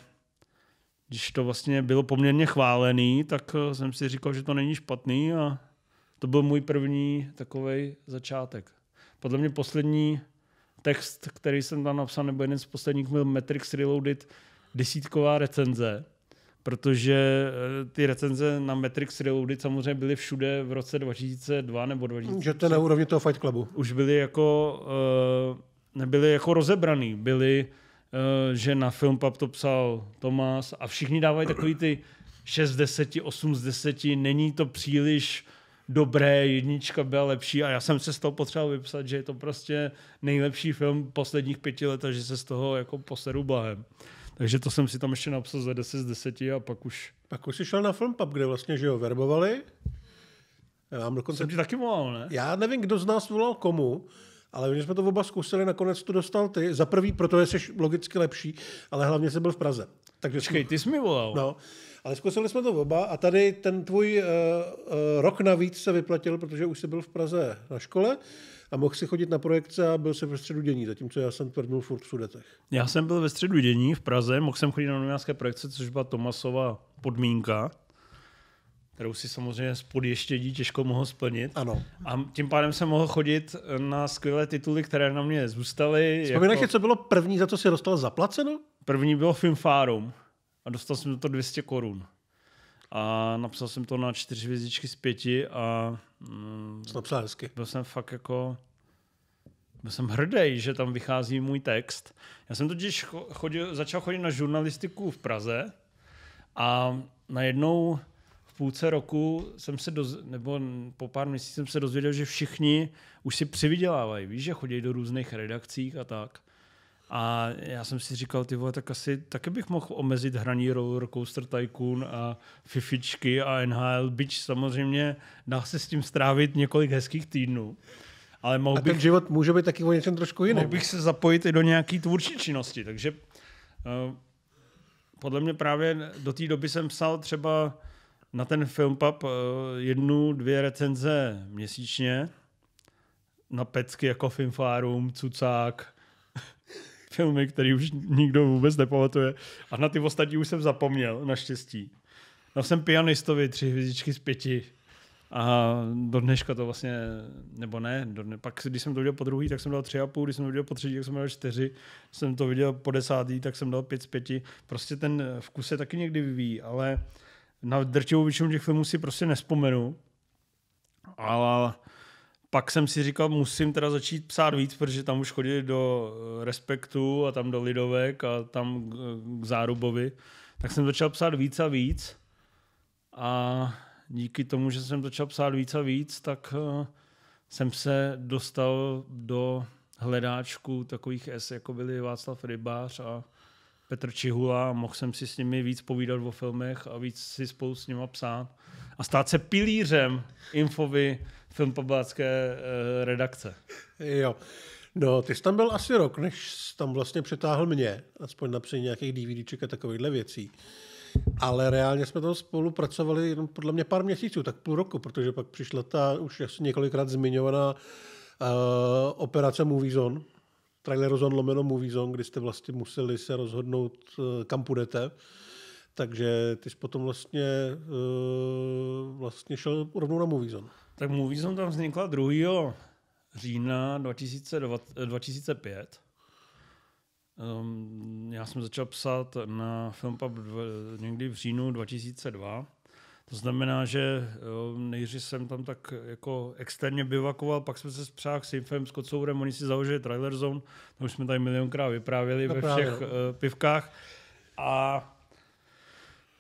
když to vlastně bylo poměrně chválený, tak eh, jsem si říkal, že to není špatný a to byl můj první takový začátek. Podle mě poslední text, který jsem tam napsal, nebo jeden z posledních, byl Matrix Reloaded, desítková recenze, protože eh, ty recenze na Matrix Reloaded samozřejmě byly všude v roce 2002 nebo 2003. Hmm, že to na úrovni toho Fight Clubu. Už byly jako, eh, nebyly jako rozebraný, byly, eh, že na pap to psal Tomas a všichni dávají takový ty 6 z 10, 8 z 10, není to příliš dobré, jednička byla lepší a já jsem se z toho potřeboval vypsat, že je to prostě nejlepší film posledních pěti let a že se z toho jako poseru blahem. Takže to jsem si tam ještě napsal za 10 z 10 a pak už... Pak už jsi šel na film pub, kde vlastně, že ho verbovali. Já mám dokonce... Jsem taky volal, ne? Já nevím, kdo z nás volal komu, ale my jsme to oba zkusili, nakonec to dostal ty. Za prvý, protože jsi logicky lepší, ale hlavně jsi byl v Praze. Takže Počkej, ty jsi mi volal. No, ale zkusili jsme to oba a tady ten tvůj uh, uh, rok navíc se vyplatil, protože už jsi byl v Praze na škole a mohl si chodit na projekce a byl se ve středu dění, zatímco já jsem tvrdnul furt v sudetech. Já jsem byl ve středu dění v Praze, mohl jsem chodit na novinářské projekce, což byla Tomasova podmínka, kterou si samozřejmě ještě dí těžko mohl splnit. Ano. A tím pádem jsem mohl chodit na skvělé tituly, které na mě zůstaly. Vzpomínáš jako... co bylo první, za co si dostal zaplaceno? První bylo Filmfárum a dostal jsem to 200 korun. A napsal jsem to na čtyři hvězdičky z pěti a mm, napsal hezky. byl jsem fakt jako byl jsem hrdý, že tam vychází můj text. Já jsem totiž chodil, začal chodit na žurnalistiku v Praze a najednou v půlce roku jsem se, doz, nebo po pár měsících jsem se dozvěděl, že všichni už si přivydělávají, víš, že chodí do různých redakcích a tak. A já jsem si říkal, ty vole, tak asi taky bych mohl omezit hraní Roller Coaster Tycoon a Fifičky a NHL Beach. Samozřejmě dá se s tím strávit několik hezkých týdnů. Ale mohl a ten život může být taky o něčem trošku jiný. Mohl bych se zapojit i do nějaké tvůrčí činnosti, takže uh, podle mě právě do té doby jsem psal třeba na ten Filmpub uh, eh, jednu, dvě recenze měsíčně, na pecky jako Filmfárum, Cucák, filmy, který už nikdo vůbec nepamatuje. A na ty ostatní už jsem zapomněl, naštěstí. Dal no, jsem pianistovi tři hvězdičky z pěti. A do dneška to vlastně, nebo ne, do dne, pak když jsem to viděl po druhý, tak jsem dal tři a půl, když jsem to viděl po třetí, tak jsem dal čtyři, když jsem to viděl po desátý, tak jsem dal pět z pěti. Prostě ten vkus se taky někdy vyvíjí, ale na drtivou většinu těch filmů si prostě nespomenu. Ale pak jsem si říkal, musím teda začít psát víc, protože tam už chodili do eh, Respektu a tam do Lidovek a tam eh, k Zárubovi. Tak jsem začal psát víc a víc a díky tomu, že jsem začal psát víc a víc, tak eh, jsem se dostal do hledáčku takových S, jako byli Václav Rybář a Petr Čihula, mohl jsem si s nimi víc povídat o filmech a víc si spolu s nimi psát a stát se pilířem infovy filmpabácké eh, redakce. Jo. No, ty jsi tam byl asi rok, než tam vlastně přetáhl mě, aspoň na psaní nějakých DVDček a takovýchhle věcí. Ale reálně jsme tam spolu pracovali jenom podle mě pár měsíců, tak půl roku, protože pak přišla ta už několikrát zmiňovaná uh, operace Movie Zone, trailer rozhodl lomeno Movie Zone, kdy jste vlastně museli se rozhodnout, eh, kam půjdete. Takže ty jsi potom vlastně, eh, vlastně šel rovnou na Movie Zone. Tak Movie Zone tam vznikla 2. října 2005. Um, ehm, já jsem začal psát na Filmpub někdy v říjnu 2002 to znamená, že nejdřív jsem tam tak jako externě bivakoval, pak jsme se s přák s Infem, s Kocourem, oni si založili Trailer Zone, to už jsme tady milionkrát vyprávěli no ve právě. všech uh, pivkách. A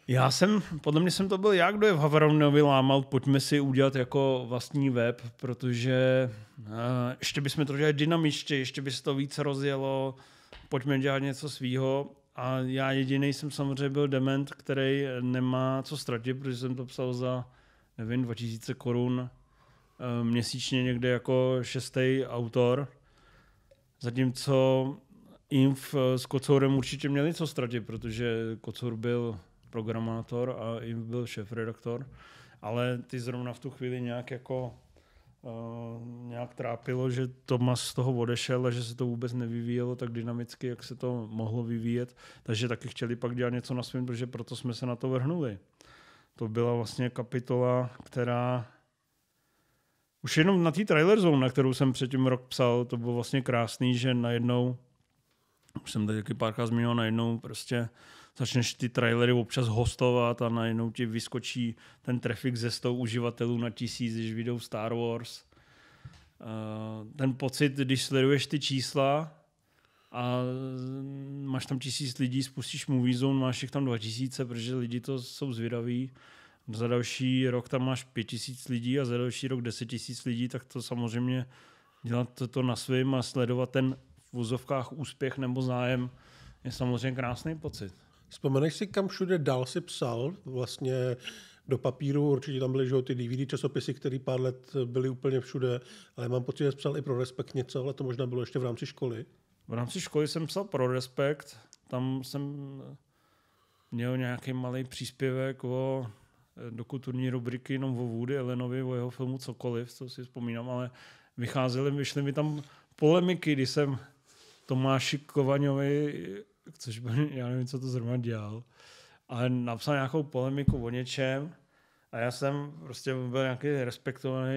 já jsem, podle mě jsem to byl já, kdo je v Havarovnovi lámal, pojďme si udělat jako vlastní web, protože uh, ještě bychom to dělali dynamičtě, ještě by se to víc rozjelo, pojďme dělat něco svýho a já jediný jsem samozřejmě byl dement, který nemá co ztratit, protože jsem to psal za, nevím, 2000 korun eh, měsíčně někde jako šestý autor. Zatímco Inf eh, s Kocourem určitě měli co ztratit, protože Kocour byl programátor a Inf byl šéf-redaktor, ale ty zrovna v tu chvíli nějak jako Eh, nějak trápilo, že Tomas z toho odešel a že se to vůbec nevyvíjelo tak dynamicky, jak se to mohlo vyvíjet. Takže taky chtěli pak dělat něco na svém, protože proto jsme se na to vrhnuli. To byla vlastně kapitola, která už jenom na té trailer zone, na kterou jsem předtím rok psal, to bylo vlastně krásný, že najednou, už jsem tady taky párkrát zmínil, najednou prostě začneš ty trailery občas hostovat a najednou ti vyskočí ten trafik ze 100 uživatelů na tisíc, když vidou Star Wars. Eh, ten pocit, když sleduješ ty čísla a mm, máš tam tisíc lidí, spustíš Movie Zone, máš jich tam 2000, protože lidi to jsou zvědaví, za další rok tam máš pět tisíc lidí a za další rok deset tisíc lidí, tak to samozřejmě dělat to na svým a sledovat ten v úspěch nebo zájem je samozřejmě krásný pocit. Vzpomeneš si, kam všude dál si psal? Vlastně do papíru, určitě tam byly že, ty DVD časopisy, které pár let byly úplně všude, ale mám pocit, že psal i pro Respekt něco, ale to možná bylo ještě v rámci školy. V rámci školy jsem psal pro Respekt, tam jsem měl nějaký malý příspěvek o eh, do kulturní rubriky jenom o Woody Allenovi, o jeho filmu cokoliv, co si vzpomínám, ale vycházely, vyšly mi tam polemiky, kdy jsem Tomáši Kovaňovi což byl, já nevím, co to zrovna dělal, ale napsal nějakou polemiku o něčem a já jsem prostě byl nějaký respektovaný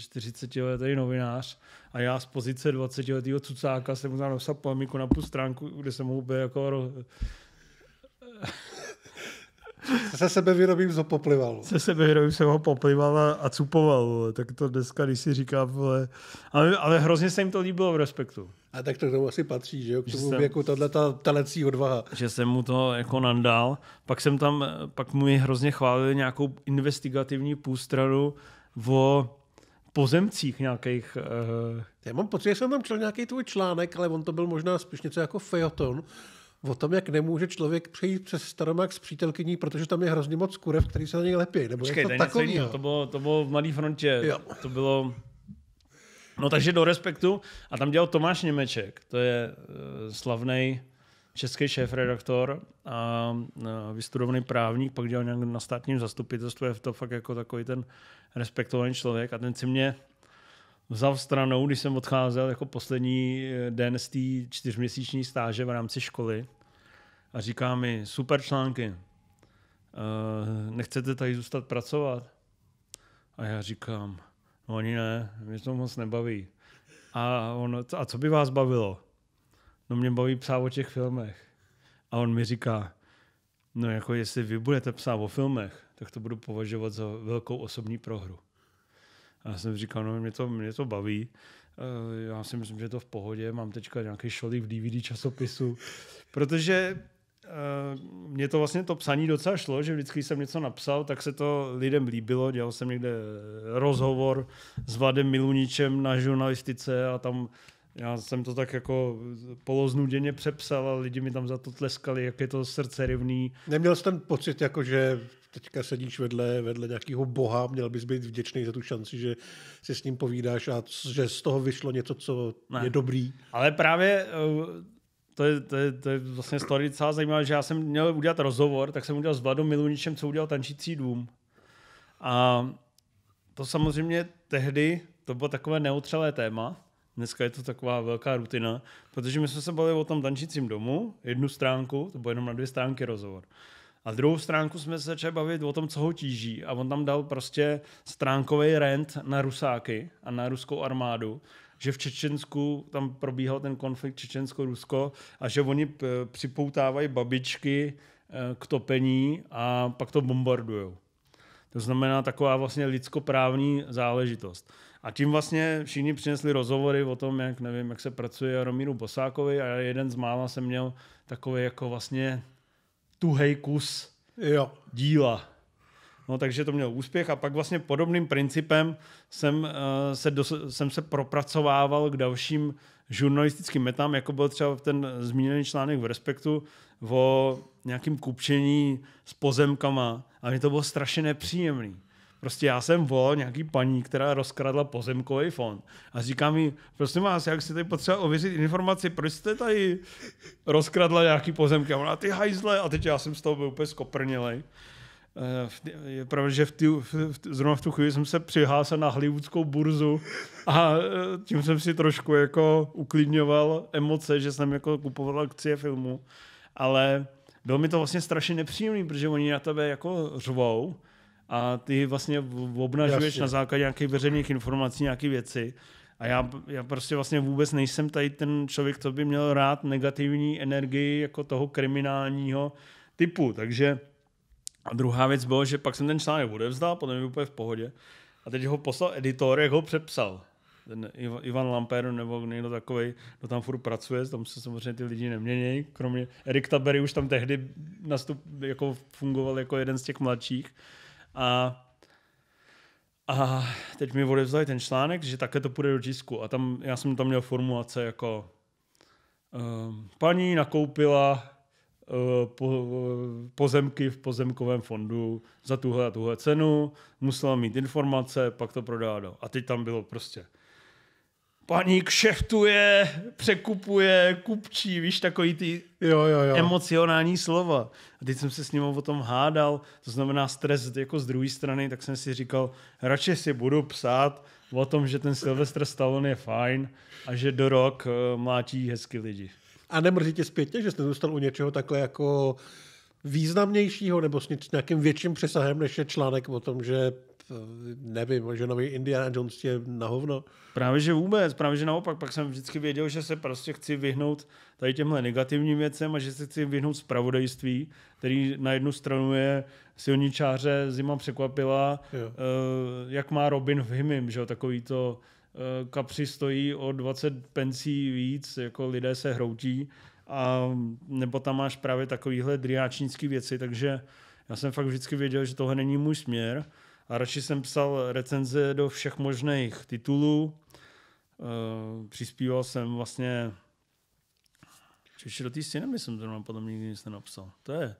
40-letý novinář a já z pozice 20-letého cucáka jsem mu tam napsal polemiku na půl stránku, kde jsem mu být jako ro... Se vyrobím, ho poplival. Se sebe vyrobím, jsem ho poplival a, a cupoval. Tak to dneska, když si říká, vole. Ale, ale hrozně se jim to líbilo v respektu. A tak to k tomu asi patří, že jo? K tomu že jsem, věku tahle ta telecí odvaha. Že jsem mu to jako nandal. Pak jsem tam, pak mu hrozně chválil nějakou investigativní půstranu o pozemcích nějakých. Uh... Já mám pocit, že jsem tam čel nějaký tvůj článek, ale on to byl možná spíš něco jako fejoton, o tom, jak nemůže člověk přejít přes staromák s přítelkyní, protože tam je hrozně moc kurev, který se na něj lepí. Nebo Počkej, to, to, bylo, to bylo v malý frontě. Jo. To bylo No takže do respektu. A tam dělal Tomáš Němeček, to je eh, slavný český šéf-redaktor a eh, vystudovaný právník, pak dělal nějak na státním zastupitelstvu, je to fakt jako takový ten respektovaný člověk a ten si mě vzal stranou, když jsem odcházel jako poslední eh, den z té čtyřměsíční stáže v rámci školy a říká mi, super články, nechcete tady zůstat pracovat? A já říkám, Oni ne, mě to moc nebaví. A, on, a co by vás bavilo? No mě baví psát o těch filmech. A on mi říká, no jako jestli vy budete psát o filmech, tak to budu považovat za velkou osobní prohru. A já jsem říkal, no mě to, mě to baví, e, já si myslím, že je to v pohodě, mám teďka nějaký šolík v DVD časopisu, protože Eh, mě to vlastně to psaní docela šlo, že vždycky jsem něco napsal, tak se to lidem líbilo. Dělal jsem někde eh, rozhovor s Vladem Miluničem na žurnalistice a tam já jsem to tak jako poloznuděně přepsal a lidi mi tam za to tleskali, jak je to srdcerivný. Neměl jsi ten pocit, jako že teďka sedíš vedle, vedle nějakého boha, měl bys být vděčný za tu šanci, že si s ním povídáš a že z toho vyšlo něco, co ne. je dobrý. Ale právě eh, to je, to, je, to je vlastně story docela zajímavé, že já jsem měl udělat rozhovor, tak jsem udělal s Vladom Miluničem, co udělal Tančící dům. A to samozřejmě tehdy, to bylo takové neutřelé téma, dneska je to taková velká rutina, protože my jsme se bavili o tom tančícím domu, jednu stránku, to bylo jenom na dvě stránky rozhovor. A druhou stránku jsme se začali bavit o tom, co ho tíží. A on tam dal prostě stránkový rent na Rusáky a na ruskou armádu že v Čečensku tam probíhal ten konflikt Čečensko-Rusko a že oni eh, připoutávají babičky eh, k topení a pak to bombardují. To znamená taková vlastně lidskoprávní záležitost. A tím vlastně všichni přinesli rozhovory o tom, jak, nevím, jak se pracuje Romíru Bosákovi a jeden z mála jsem měl takový jako vlastně tuhej kus jo. díla No, takže to mělo úspěch a pak vlastně podobným principem jsem eh, se, dos, jsem se propracovával k dalším žurnalistickým metám, jako byl třeba ten zmíněný článek v Respektu o nějakým kupčení s pozemkama a mě to bylo strašně nepříjemný. Prostě já jsem volal nějaký paní, která rozkradla pozemkový fond. A říká mi, prosím vás, jak si tady potřeba ověřit informaci, proč jste tady rozkradla nějaký pozemky? A ona, ty hajzle. A teď já jsem z toho byl úplně skoprnělej. Eh, je pravda, že v tý, v, v, zrovna v tu chvíli jsem se přihlásil na hollywoodskou burzu a eh, tím jsem si trošku jako uklidňoval emoce, že jsem jako kupoval akcie filmu, ale bylo mi to vlastně strašně nepříjemný, protože oni na tebe jako řvou a ty vlastně obnažuješ Jasně. na základě nějakých veřejných informací nějaké věci a já, já prostě vlastně vůbec nejsem tady ten člověk, co by měl rád negativní energii jako toho kriminálního typu, takže a druhá věc bylo, že pak jsem ten článek odevzdal, potom je úplně v pohodě. A teď ho poslal editor, jak ho přepsal. Ten Ivan Lamper nebo někdo takový, kdo tam furt pracuje, tam se samozřejmě ty lidi nemění, kromě Erik Tabery už tam tehdy nastup, jako fungoval jako jeden z těch mladších. A a teď mi odevzali ten článek, že také to půjde do tisku. A tam, já jsem tam měl formulace jako um, paní nakoupila Eh, po, eh, pozemky v pozemkovém fondu za tuhle a tuhle cenu, musela mít informace, pak to prodávalo. A teď tam bylo prostě paní kšeftuje, překupuje, kupčí, víš, takový ty jo, jo, jo. emocionální slova. A teď jsem se s ním o tom hádal, to znamená stres jako z druhé strany, tak jsem si říkal, radši si budu psát o tom, že ten Sylvester Stallone je fajn a že do rok eh, mlátí hezky lidi. A nemrzí tě zpětně, že jste zůstal u něčeho takhle jako významnějšího nebo s nějakým větším přesahem, než je článek o tom, že eh, nevím, že nový Indiana Jones je na hovno. Právě, že vůbec, právě, že naopak, pak jsem vždycky věděl, že se prostě chci vyhnout tady těmhle negativním věcem a že se chci vyhnout zpravodajství, který na jednu stranu je silničáře, zima překvapila, jo. Eh, jak má Robin v Himim, že jo, takový to Eh, kapři stojí o 20 pencí víc, jako lidé se hroutí a nebo tam máš právě takovýhle driáčnícký věci, takže já jsem fakt vždycky věděl, že tohle není můj směr a radši jsem psal recenze do všech možných titulů. Eh, přispíval jsem vlastně Češi do té cinemy jsem zrovna potom nikdy nic nenapsal. To je,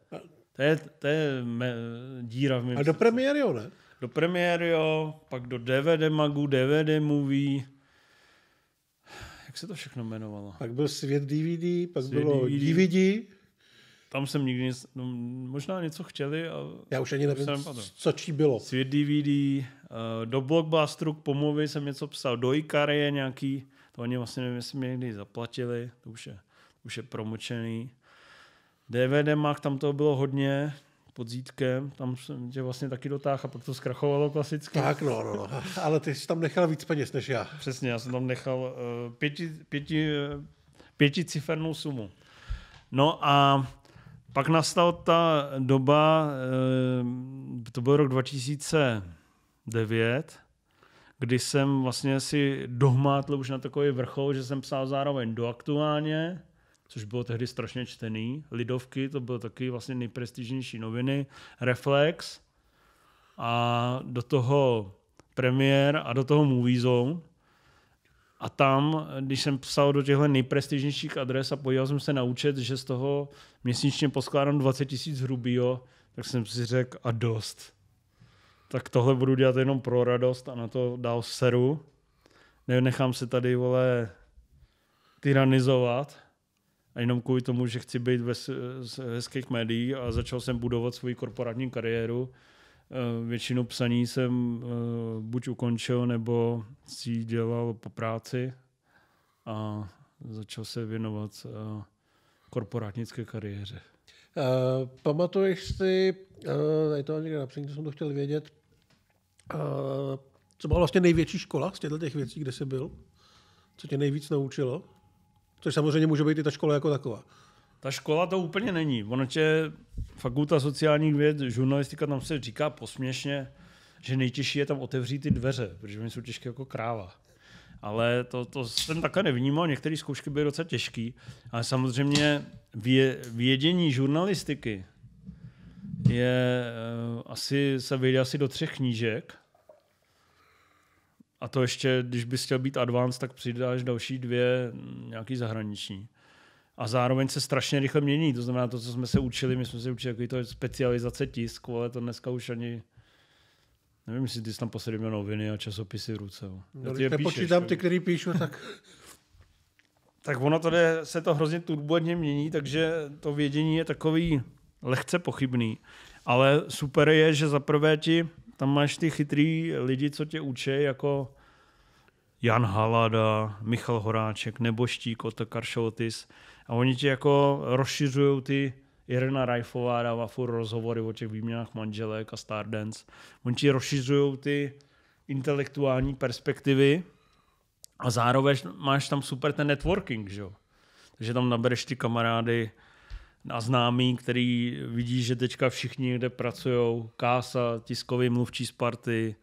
to je, to je me, díra v mém A do premiéry, jo, ne? do jo, pak do DVD Magu, DVD Movie, jak se to všechno jmenovalo? Pak byl svět DVD, pak svět bylo DVD. DVD. Tam jsem nikdy nic, no, možná něco chtěli. A Já už ani nevím, co čí bylo. Svět DVD, eh, do Blockbusteru k pomluvy jsem něco psal, do je nějaký, to oni vlastně nevím, jestli mě někdy zaplatili, to už je, to už je promočený. DVD mag, tam toho bylo hodně, podzítkem, tam jsem tě vlastně taky dotáhl a pak to zkrachovalo klasicky. Tak no, no, no. ale ty jsi tam nechal víc peněz než já. Přesně, já jsem tam nechal uh, pěti, pěti, eh, pěticifernou sumu. No a pak nastala ta doba, eh, to byl rok 2009, kdy jsem vlastně si dohmátl už na takový vrchol, že jsem psal zároveň do aktuálně, což bylo tehdy strašně čtený. Lidovky, to byly taky vlastně nejprestižnější noviny. Reflex a do toho premiér a do toho Movie Zone. A tam, když jsem psal do těchto nejprestižnějších adres a podíval jsem se na účet, že z toho měsíčně poskládám 20 tisíc hrubýho, tak jsem si řekl a dost. Tak tohle budu dělat jenom pro radost a na to dál seru. Nechám se tady, vole, tyranizovat a jenom kvůli tomu, že chci být ve hezkých médií a začal jsem budovat svoji korporátní kariéru. Eh, většinu psaní jsem eh, buď ukončil, nebo si dělal po práci a začal se věnovat eh, korporátnické kariéře. Uh, pamatuješ si, uh, je to někde napsaný, to jsem to chtěl vědět, uh, co byla vlastně největší škola z těchto těch věcí, kde jsi byl? Co tě nejvíc naučilo? Což samozřejmě může být i ta škola jako taková. Ta škola to úplně není. Ono tě, fakulta sociálních věd, žurnalistika, tam se říká posměšně, že nejtěžší je tam otevřít ty dveře, protože oni jsou těžké jako kráva. Ale to, to jsem takhle nevnímal, některé zkoušky byly docela těžké. Ale samozřejmě vě, vědění žurnalistiky je eh, asi, se vyjde asi do třech knížek, a to ještě, když bys chtěl být advanced, tak přidáš další dvě mm, nějaký zahraniční. A zároveň se strašně rychle mění. To znamená, to, co jsme se učili, my jsme se učili jako to specializace tisk, ale to dneska už ani Nevím, jestli ty jsi tam posledně noviny a časopisy v ruce. Já no, ty je píšeš, počítám ty, který píšu, tak... tak ono jde, se to hrozně turbulentně mění, takže to vědění je takový lehce pochybný. Ale super je, že zaprvé ti tam máš ty chytrý lidi, co tě učí, jako Jan Halada, Michal Horáček, Neboštík, Otto Karšoutis. A oni ti jako rozšiřují ty Irena Rajfová dává furt rozhovory o těch výměnách manželek a Stardance. Oni ti rozšiřují ty intelektuální perspektivy a zároveň máš tam super ten networking, že jo? Takže tam nabereš ty kamarády, a známý, který vidí, že teďka všichni někde pracují, Kása, tiskový mluvčí Sparty,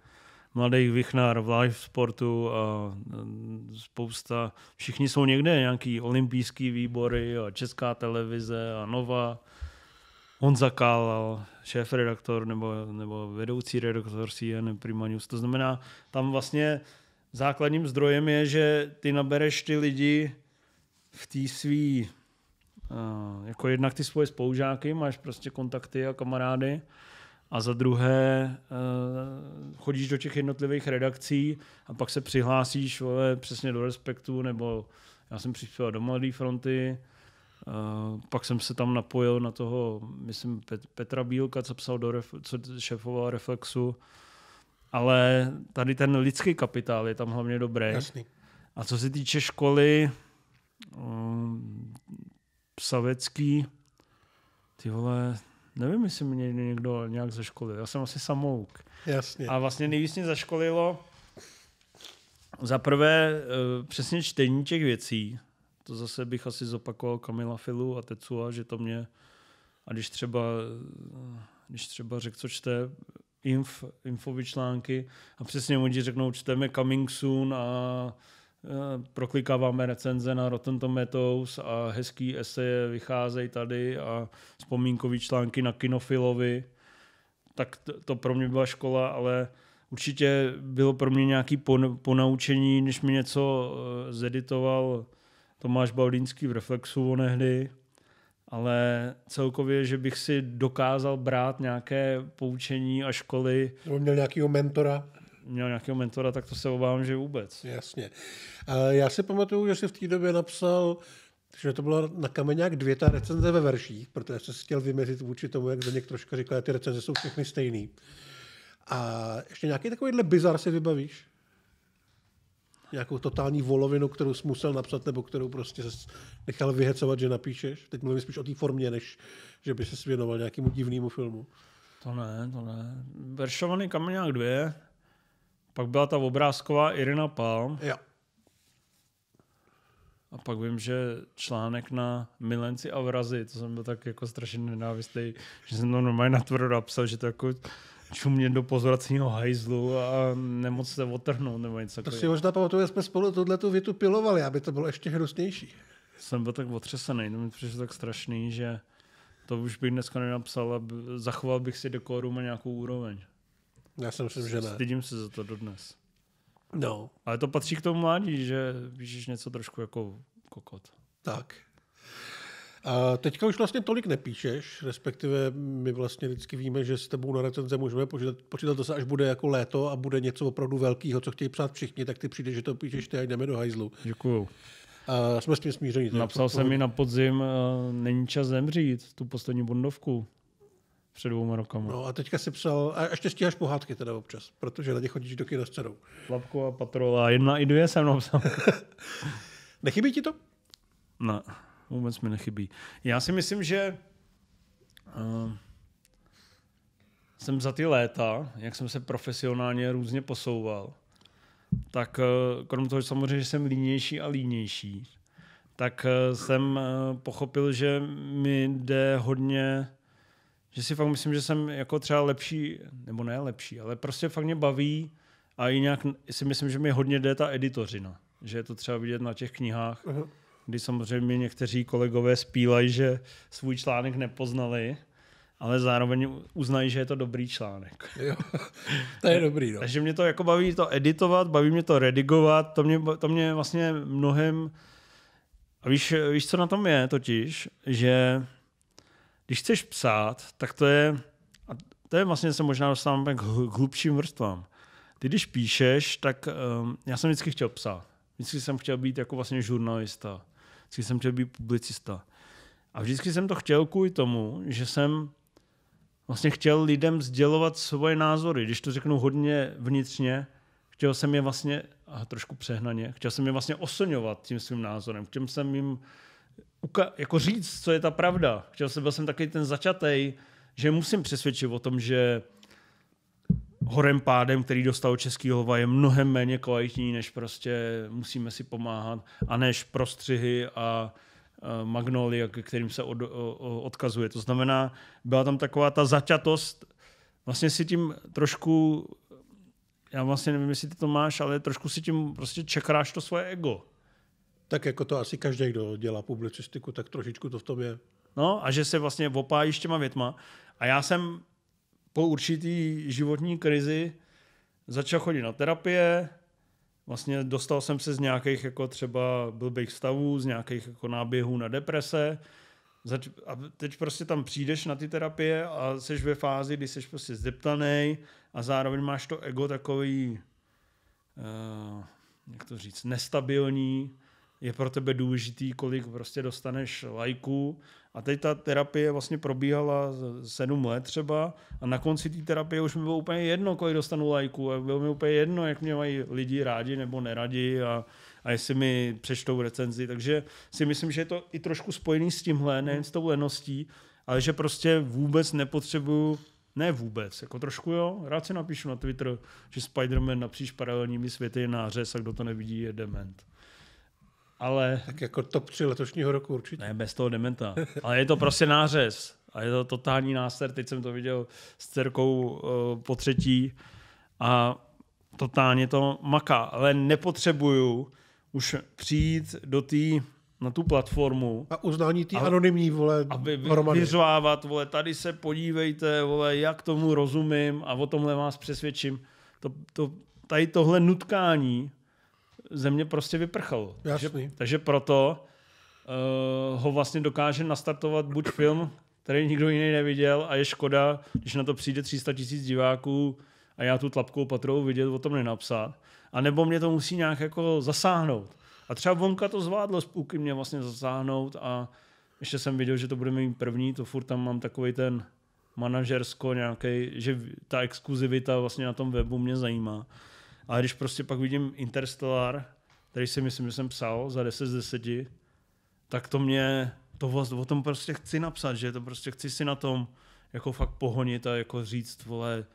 mladý Vichnar v live sportu a mm, spousta, všichni jsou někde, nějaký olympijský výbory a česká televize a Nova, on zakálal, šéf-redaktor nebo, nebo vedoucí redaktor CNN Prima News. To znamená, tam vlastně základním zdrojem je, že ty nabereš ty lidi v té svý Eh, jako jednak ty svoje spolužáky, máš prostě kontakty a kamarády, a za druhé eh, chodíš do těch jednotlivých redakcí a pak se přihlásíš vole, přesně do Respektu, nebo já jsem přispěl do Mladé fronty, eh, pak jsem se tam napojil na toho, myslím, Petra Bílka, co psal do ref, co šéfoval Reflexu, ale tady ten lidský kapitál je tam hlavně dobrý. Jasný. A co se týče školy, Savecký, ty vole, nevím, jestli mě někdo nějak zaškolil. Já jsem asi samouk. Jasně. A vlastně nejvíc mě zaškolilo za prvé eh, přesně čtení těch věcí. To zase bych asi zopakoval Kamila Filu a Tecua, že to mě... A když třeba, eh, když třeba řekl, co čte, inf, infovi články a přesně oni řeknou, čteme Coming Soon a Eh, proklikáváme recenze na Rotten Tomatoes a hezký eseje vycházejí tady a vzpomínkový články na kinofilovi. Tak to, to pro mě byla škola, ale určitě bylo pro mě nějaké ponaučení, než mi něco eh, zeditoval Tomáš Baudínský v Reflexu onehdy, ale celkově, že bych si dokázal brát nějaké poučení a školy. Nebo měl nějakého mentora? měl nějakého mentora, tak to se obávám, že vůbec. Jasně. Já si pamatuju, že jsi v té době napsal že to byla na kameňák dvě ta recenze ve verších, protože jsem si chtěl vyměřit vůči tomu, jak Zdeněk troška říkal, že ty recenze jsou všechny stejný. A ještě nějaký takovýhle bizar si vybavíš? Nějakou totální volovinu, kterou jsi musel napsat, nebo kterou prostě se nechal vyhecovat, že napíšeš? Teď mluvím spíš o té formě, než že by se věnoval nějakému divnému filmu. To ne, to ne. Veršovaný kameňák dvě, pak byla ta obrázková Irina Palm. Jo. A pak vím, že článek na milenci a vrazy, to jsem byl tak jako strašně nenávistý, že jsem to normálně tvrdo napsal, že to jako čumět do pozoracního hajzlu a nemoc se otrhnout nebo něco To si možná pamatuju, že jsme spolu tuhle tu větu pilovali, aby to bylo ještě hrusnější. Jsem byl tak otřesený, to no, mi přišlo tak strašný, že to už bych dneska nenapsal a zachoval bych si dekorum a nějakou úroveň. Já si myslím, že ne. Stydím se za to dodnes. No. Ale to patří k tomu mládí, že víš něco trošku jako kokot. Tak. A teďka už vlastně tolik nepíšeš, respektive my vlastně vždycky víme, že s tebou na recenze můžeme počítat, počítat to se až bude jako léto a bude něco opravdu velkého, co chtějí psát všichni, tak ty přijdeš, že to píšeš ty a jdeme do hajzlu. Děkuju. A jsme s tím smíření. Napsal jsem mi na podzim, e, není čas zemřít, tu poslední bundovku před dvouma rokama. No a teďka si psal, a ještě stíháš pohádky teda občas, protože na chodíš do kina s dcerou. Lapko a patrola, jedna i dvě jsem napsal. Nechybí ti to? Ne, vůbec mi nechybí. Já si myslím, že uh, jsem za ty léta, jak jsem se profesionálně různě posouval, tak uh, krom toho, že samozřejmě jsem línější a línější, tak uh, jsem uh, pochopil, že mi jde hodně že si fakt myslím, že jsem jako třeba lepší, nebo ne lepší, ale prostě fakt mě baví a i nějak si myslím, že mi hodně jde ta editořina. Že je to třeba vidět na těch knihách, uh-huh. kdy samozřejmě někteří kolegové spílají, že svůj článek nepoznali, ale zároveň uznají, že je to dobrý článek. Jo, to je dobrý. No. Takže mě to jako baví to editovat, baví mě to redigovat, to mě, to mě vlastně mnohem... A víš, víš, co na tom je totiž, že když chceš psát, tak to je, a to je vlastně, se možná dostávám k hlubším vrstvám. Ty, když píšeš, tak um, já jsem vždycky chtěl psát. Vždycky jsem chtěl být jako vlastně žurnalista. Vždycky jsem chtěl být publicista. A vždycky jsem to chtěl kvůli tomu, že jsem vlastně chtěl lidem sdělovat svoje názory. Když to řeknu hodně vnitřně, chtěl jsem je vlastně, a trošku přehnaně, chtěl jsem je vlastně osoňovat tím svým názorem. Chtěl jsem jim uka- jako říct, co je ta pravda. Chtěl jsem, byl jsem takový ten začatej, že musím přesvědčit o tom, že horem pádem, který dostal český hova, je mnohem méně kvalitní, než prostě musíme si pomáhat, a než prostřihy a e, magnolia, k kterým se od, odkazuje. To znamená, byla tam taková ta začatost, vlastně si tím trošku, já vlastně nevím, jestli ty to máš, ale trošku si tím prostě čekráš to svoje ego. Tak jako to asi každý, kdo dělá publicistiku, tak trošičku to v tom je. No a že se vlastně opájíš těma větma. A já jsem po určitý životní krizi začal chodit na terapie, vlastně dostal jsem se z nějakých jako třeba blbých stavů, z nějakých jako náběhů na deprese, a teď prostě tam přijdeš na ty terapie a jsi ve fázi, kdy jsi prostě zdeptaný a zároveň máš to ego takový, uh, jak to říct, nestabilní, je pro tebe důležitý, kolik prostě dostaneš lajků. A teď ta terapie vlastně probíhala sedm let třeba a na konci té terapie už mi bylo úplně jedno, kolik dostanu lajků a bylo mi úplně jedno, jak mě mají lidi rádi nebo neradi a, a jestli mi přečtou recenzi. Takže si myslím, že je to i trošku spojený s tímhle, nejen s tou leností, ale že prostě vůbec nepotřebuju ne vůbec, jako trošku jo, rád si napíšu na Twitter, že Spider-Man napříč paralelními světy je nářez a kdo to nevidí je dement ale... Tak jako top 3 letošního roku určitě. Ne, bez toho dementa. Ale je to prostě nářez. A je to totální náser. Teď jsem to viděl s dcerkou uh, po třetí a totálně to maká. Ale nepotřebuju už přijít do té na tu platformu. A uznání ty anonymní, vole, Aby vyřvávat, vole, tady se podívejte, vole, jak tomu rozumím a o tomhle vás přesvědčím. To, to, tady tohle nutkání země prostě vyprchal. Takže, takže proto uh, ho vlastně dokáže nastartovat buď film, který nikdo jiný neviděl a je škoda, když na to přijde 300 tisíc diváků a já tu tlapkou patrou vidět, o tom nenapsat. A nebo mě to musí nějak jako zasáhnout. A třeba Vonka to zvládlo spůky mě vlastně zasáhnout a ještě jsem viděl, že to bude mít první, to furt tam mám takový ten manažersko nějaký, že ta exkluzivita vlastně na tom webu mě zajímá. Ale když prostě pak vidím Interstellar, který si myslím, že jsem psal za 10 z 10, tak to mě, to o tom prostě chci napsat, že to prostě chci si na tom jako fakt pohonit a jako říct, vole,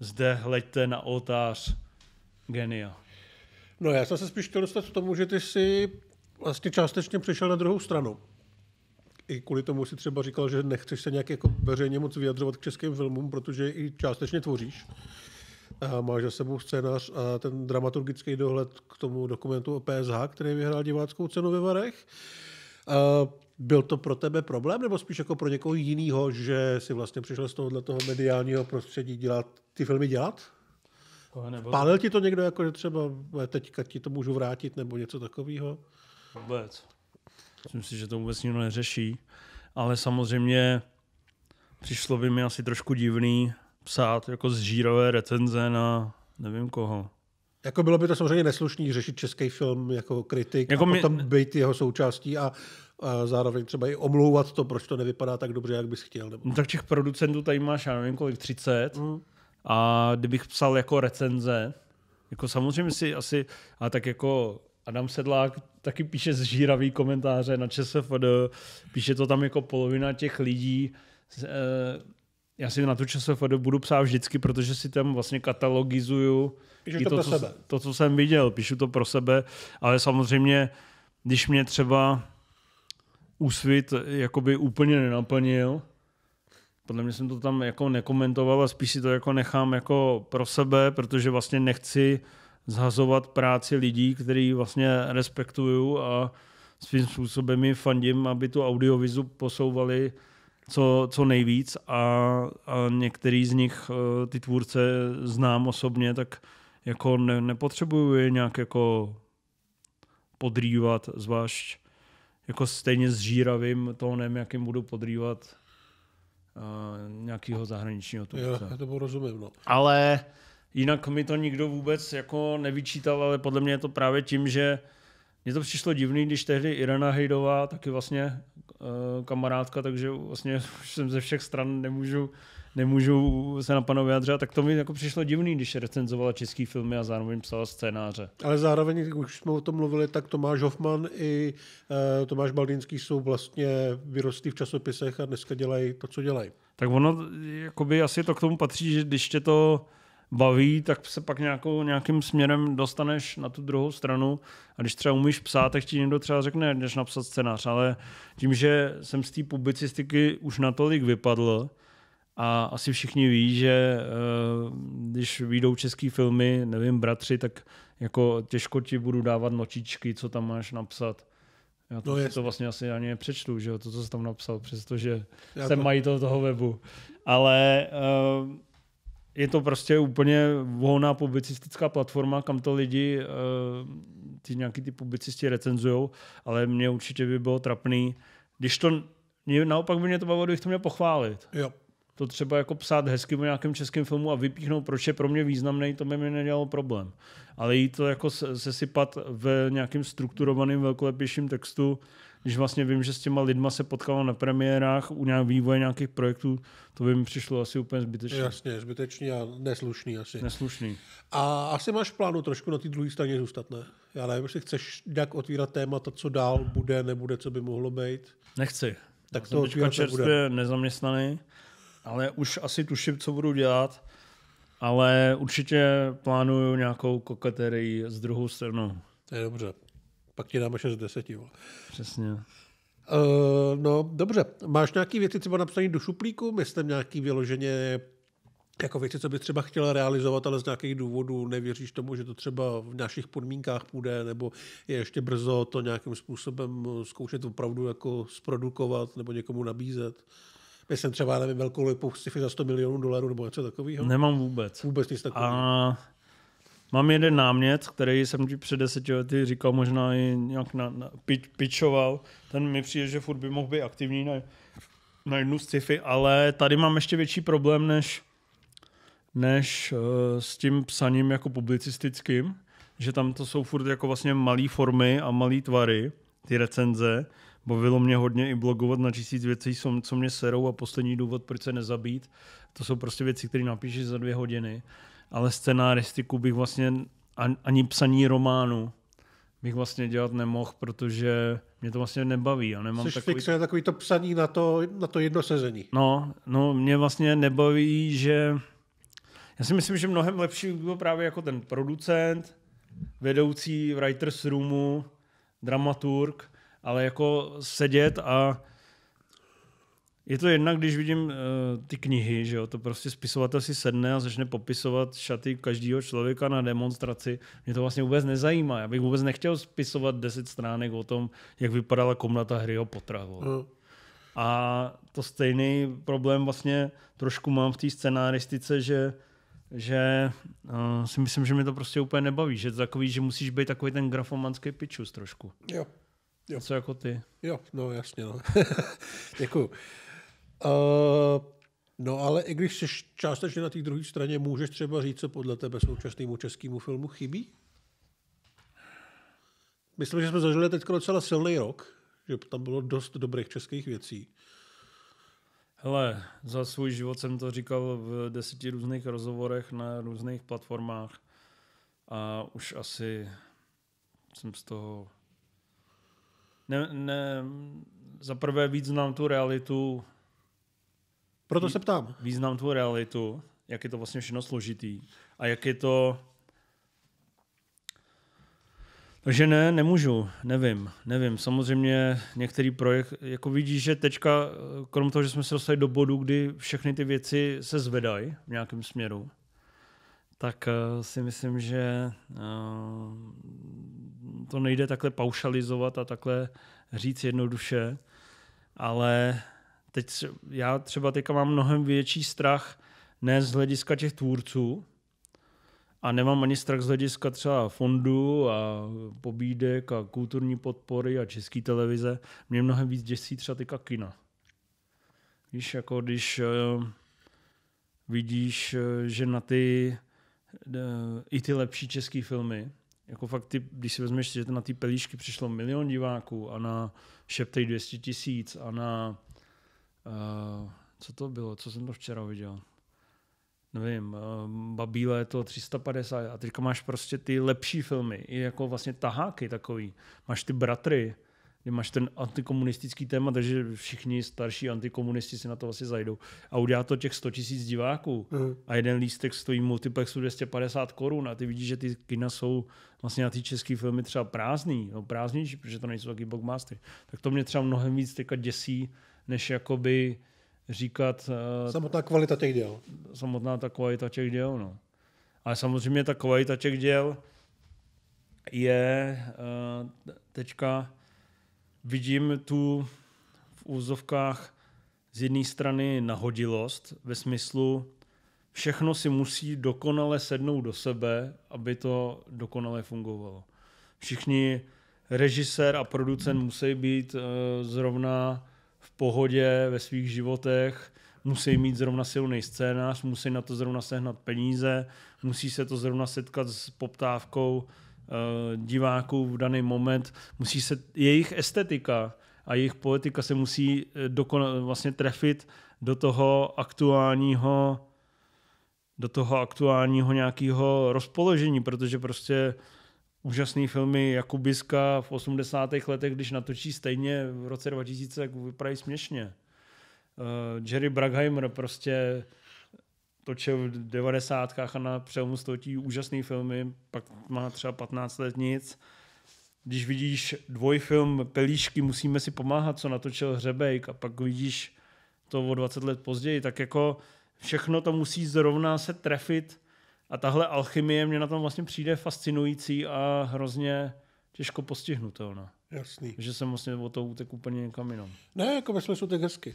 zde hleďte na oltář genia. No já jsem se spíš chtěl dostat k tomu, že ty si vlastně částečně přišel na druhou stranu. I kvůli tomu si třeba říkal, že nechceš se nějak jako veřejně moc vyjadřovat k českým filmům, protože i částečně tvoříš. A máš za sebou scénář a ten dramaturgický dohled k tomu dokumentu o PSH, který vyhrál diváckou cenu ve Varech. A byl to pro tebe problém, nebo spíš jako pro někoho jiného, že si vlastně přišel z tohohle toho mediálního prostředí dělat, ty filmy dělat? Pálil ti to někdo, jako že třeba eh, teďka ti to můžu vrátit, nebo něco takového? Vůbec. Myslím si, že to vůbec nikdo neřeší. Ale samozřejmě přišlo by mi asi trošku divný, psát jako z žírové recenze na nevím koho. Jako bylo by to samozřejmě neslušný řešit český film jako kritik jako a mě... potom být jeho součástí a, a zároveň třeba i omlouvat to, proč to nevypadá tak dobře, jak bys chtěl. Nebo... No tak těch producentů tady máš, já nevím kolik, 30. Mm. A kdybych psal jako recenze, jako samozřejmě si asi, a tak jako Adam Sedlák taky píše zžíravý komentáře na ČSFD, píše to tam jako polovina těch lidí, e, já si na tu ČSFD budu psát vždycky, protože si tam vlastně katalogizuju i to, to, co, to, co jsem viděl. Píšu to pro sebe, ale samozřejmě, když mě třeba úsvit jakoby úplně nenaplnil, podle mě jsem to tam jako nekomentoval a spíš si to jako nechám jako pro sebe, protože vlastně nechci zhazovat práci lidí, který vlastně respektuju a svým způsobem mi fandím, aby tu audiovizu posouvali co, co nejvíc a, a některý z nich, eh, ty tvůrce znám osobně, tak jako ne, nepotřebuju je nějak jako podrývat, zvlášť jako stejně žíravým tónem, jakým budu podrývat uh, eh, nějakého zahraničního tvůrce. Já, to rozumím, no. Ale jinak mi to nikdo vůbec jako nevyčítal, ale podle mě je to právě tím, že mně to přišlo divný, když tehdy Irena Hejdová, taky vlastně Eh, kamarádka, takže vlastně už jsem ze všech stran nemůžu, nemůžu se na pana vyjadřovat, tak to mi jako přišlo divný, když recenzovala český filmy a zároveň psala scénáře. Ale zároveň, jak už jsme o tom mluvili, tak Tomáš Hoffman i uh, Tomáš Baldinský. jsou vlastně vyrostlí v časopisech a dneska dělají to, co dělají. Tak ono, jakoby asi to k tomu patří, že když tě to baví, tak se pak nějakou, nějakým směrem dostaneš na tu druhou stranu. A když třeba umíš psát, tak ti někdo třeba řekne, než napsat scénář. Ale tím, že jsem z té publicistiky už natolik vypadl, a asi všichni ví, že eh, když vyjdou český filmy, nevím, bratři, tak jako těžko ti budu dávat nočičky, co tam máš napsat. Já to, no je... to vlastně asi ani nepřečtu, že jo, to, co jsi tam napsal, přestože jako... jsem majitel toho webu. Ale uh, je to prostě úplně volná publicistická platforma, kam to lidi, eh, ty nějaký ty publicisti recenzujou, ale mě určitě by bylo trapný, když to, naopak by mě to bavilo, kdybych to měl pochválit. Jo. To třeba jako psát hezky o nějakém českém filmu a vypíchnout, proč je pro mě významný, to by mi nedělalo problém. Ale jít to jako sesypat v nějakým strukturovaným velkolepějším textu, když vlastně vím, že s těma lidma se potkalo na premiérách u nějakého vývoje nějakých projektů, to by mi přišlo asi úplně zbytečné. Jasně, zbytečný a neslušný asi. Neslušný. A asi máš v plánu trošku na té druhé straně zůstat, ne? Já nevím, jestli chceš nějak otvírat témata, co dál bude, nebude, co by mohlo být. Nechci. Tak to jsem čerstvě nezaměstnaný, ale už asi tuším, co budu dělat. Ale určitě plánuju nějakou koketerii s druhou stranou. To je dobře pak ti dáme 6 z 10. Vole. Přesně. Uh, no, dobře. Máš nějaké věci třeba napsané do šuplíku? Myslím nějaký vyloženě jako věci, co bys třeba chtěla realizovat, ale z nějakých důvodů nevěříš tomu, že to třeba v našich podmínkách půjde, nebo je ještě brzo to nějakým způsobem zkoušet opravdu jako zprodukovat nebo někomu nabízet. Myslím třeba, nevím, velkou lipu sci za 100 milionů dolarů nebo něco takového. Nemám vůbec. Vůbec nic takového. A Mám jeden námět, který jsem ti před deseti lety říkal, možná i nějak na, na, pič, pičoval. Ten mi přijde, že furt by mohl být aktivní na, na jednu z sci-fi, ale tady mám ještě větší problém než, než uh, s tím psaním jako publicistickým, že tam to jsou furt jako vlastně malé formy a malé tvary, ty recenze. Bavilo mě hodně i blogovat na tisíc věcí, co mě serou a poslední důvod, proč se nezabít. To jsou prostě věci, které napíšeš za dvě hodiny ale scenáristiku bych vlastně ani psaní románu bych vlastně dělat nemohl, protože mě to vlastně nebaví. A nemám Jsi takový... fixuje takový to psaní na to, na to jedno sezení. No, no, mě vlastně nebaví, že... Já si myslím, že mnohem lepší by byl právě jako ten producent, vedoucí writers roomu, dramaturg, ale jako sedět a je to jednak, když vidím uh, ty knihy, že jo, to prostě spisovatel si sedne a začne popisovat šaty každého člověka na demonstraci. Mě to vlastně vůbec nezajímá. Já bych vůbec nechtěl spisovat deset stránek o tom, jak vypadala komnata hry o potravu. Mm. No. A to stejný problém vlastně trošku mám v té scenáristice, že že uh, si myslím, že mi to prostě úplně nebaví, že to takový, že musíš být takový ten grafomanský pičus trošku. Jo. jo. Co jako ty. Jo, no jasně, no. Děkuju. Uh, no ale i když jsi částečně na té druhé straně, můžeš třeba říct, co podle tebe současnému českému filmu chybí? Myslím, že jsme zažili teď docela silný rok, že tam bylo dost dobrých českých věcí. Hele, za svůj život jsem to říkal v deseti různých rozhovorech na různých platformách a už asi jsem z toho... Ne, ne, za prvé víc znám tu realitu proto se ptám. Význam tvou realitu, jak je to vlastně všechno složitý a jak je to... Takže ne, nemůžu, nevím, nevím. Samozřejmě některý projekt, jako vidíš, že teďka, krom toho, že jsme se dostali do bodu, kdy všechny ty věci se zvedají v nějakém směru, tak eh, si myslím, že eh, to nejde takhle paušalizovat a takhle říct jednoduše, ale teď já třeba teďka mám mnohem větší strach ne z hlediska těch tvůrců, a nemám ani strach z hlediska třeba fondu a pobídek a kulturní podpory a české televize. Mě mnohem víc děsí třeba teďka kina. Víš, jako když uh, vidíš, eh, že na ty uh, i ty lepší české filmy, jako fakt, ty, když si vezmeš, že na ty pelíšky přišlo milion diváků a na Šeptej 200 tisíc a na Uh, co to bylo? Co jsem to včera viděl? nevím, Babíle je to 350 a teďka máš prostě ty lepší filmy, i jako vlastně taháky takový. Máš ty bratry, kde máš ten antikomunistický téma, takže všichni starší antikomunisti si na to vlastně zajdou. A udělá to těch 100 tisíc diváků mm. a jeden lístek stojí multiplexu 250 korun a ty vidíš, že ty kina jsou vlastně na ty české filmy třeba prázdný, no prázdnější, protože to nejsou taky blockbustery. Tak to mě třeba mnohem víc teďka děsí, než jakoby říkat... Eh, samotná kvalita těch děl. Samotná ta kvalita těch děl, no. Ale samozřejmě ta kvalita těch děl je eh, teďka vidím tu v úzovkách z jedné strany nahodilost ve smyslu všechno si musí dokonale sednout do sebe, aby to dokonale fungovalo. Všichni režisér a producent musí být eh, zrovna pohodě ve svých životech, musí mít zrovna silný scénář, musí na to zrovna sehnat peníze, musí se to zrovna setkat s poptávkou uh, diváků v daný moment, musí se jejich estetika a jejich poetika se musí eh, dokon vlastně trefit do toho aktuálního do toho aktuálního nějakého rozpoložení, protože prostě uh, úžasné filmy Jakubiska v 80. letech, když natočí stejně v roce 2000, tak vypadají směšně. Uh, Jerry Bruckheimer prostě točil v 90. a na přelomu století úžasné filmy, pak má třeba 15 let nic. Když vidíš dvojfilm Pelíšky, musíme si pomáhat, co natočil Hřebejk, a pak vidíš to o 20 let později, tak jako všechno to musí zrovna se trefit a tahle alchymie mě na tom vlastně přijde fascinující a hrozně těžko postihnutelná. Jasný. Že jsem vlastně o to útek úplně někam jinam. Ne, jako ve smyslu tak hezky.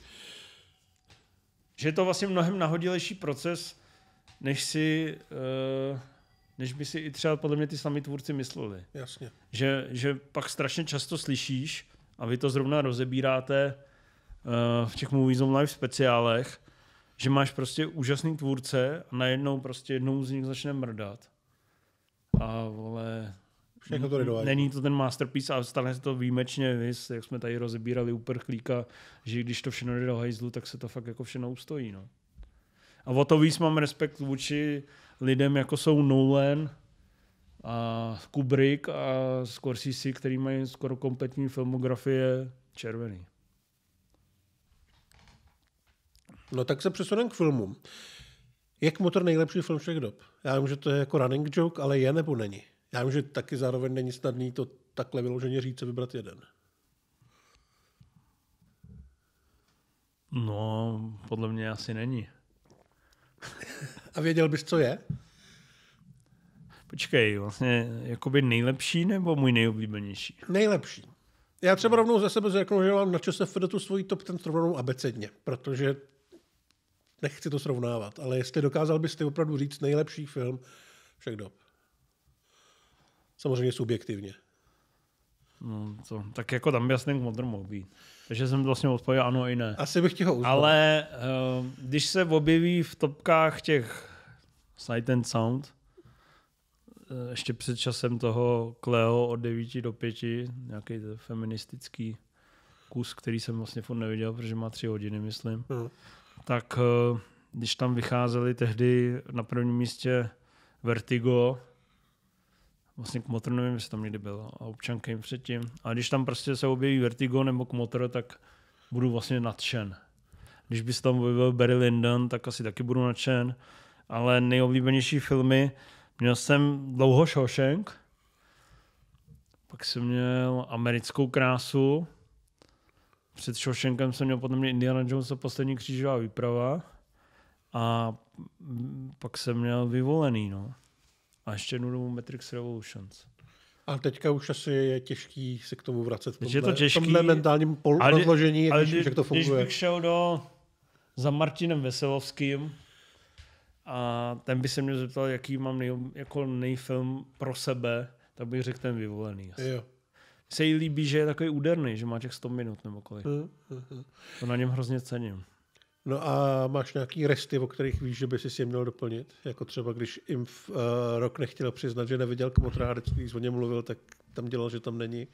Že je to vlastně mnohem nahodilejší proces, než si uh, než by si i třeba podle mě ty sami tvůrci mysleli. Jasně. Že, že pak strašně často slyšíš, a vy to zrovna rozebíráte uh, v těch Movies on speciálech, že máš prostě úžasný tvůrce a najednou prostě jednou z nich začne mrdat. A vole, Všechno jako to Není to ten masterpiece a stane se to výjimečně, vys, jak jsme tady rozebírali uprchlíka, že když to všechno jde do hejzlu, tak se to fakt jako všechno ustojí. No. A o to víc mám respekt vůči lidem, jako jsou Nolan a Kubrick a Scorsese, který mají skoro kompletní filmografie červený. No tak se přesuneme k filmům. Jak motor nejlepší film všech dob? Já vím, že to je jako running joke, ale je nebo není? Já vím, že taky zároveň není snadný to takhle vyloženě říct a vybrat jeden. No, podle mě asi není. a věděl bys, co je? Počkej, vlastně jakoby nejlepší nebo můj nejoblíbenější? Nejlepší. Já třeba rovnou za sebe řeknu, že mám na čase tu svoji top ten rovnou abecedně, protože nechci to srovnávat, ale jestli dokázal byste opravdu říct nejlepší film všech dob. Samozřejmě subjektivně. No, to, tak jako tam by jasně modr mohl být. Takže jsem vlastně odpověděl ano i ne. Asi bych těho uznal. Ale uh, když se objeví v topkách těch Sight and Sound, eh, ještě před časem toho Cleo od 9 do 5, nějaký feministický kus, který jsem vlastně furt neviděl, protože má tři hodiny, myslím. Hmm tak eh, když tam vycházeli tehdy na prvním místě Vertigo, vlastně k motoru, nevím, jestli tam někdy byl, a občanka jim předtím. A když tam prostě se objeví Vertigo nebo motoru, tak budu vlastně nadšen. Když by se tam objevil Barry Lyndon, tak asi taky budu nadšen. Ale nejoblíbenější filmy, měl jsem dlouho Shawshank, pak jsem měl americkou krásu, před Shawshankem jsem měl podle mě Indiana Jones a poslední křížová výprava a pak jsem měl vyvolený, no. A ještě jednu domů Matrix Revolutions. A teďka už asi je těžký se k tomu vracet v tomhle, je to těžký, v tomhle mentálním pol- ale, rozložení, ale, když, jak to funguje. Když bych šel do, za Martinem Veselovským, a ten by se mě zeptal, jaký mám nej, jako nejfilm pro sebe, tak bych řekl ten vyvolený. Asi. Jo se jí líbí, že je takový úderný, že má těch 100 minut nebo kolik. Mm, mm, To na něm hrozně cením. No a máš nějaký resty, o kterých víš, že by si je měl doplnit? Jako třeba, když jim v, uh, eh, rok nechtěl přiznat, že neviděl komotrádec, když o něm mluvil, tak tam dělal, že tam není.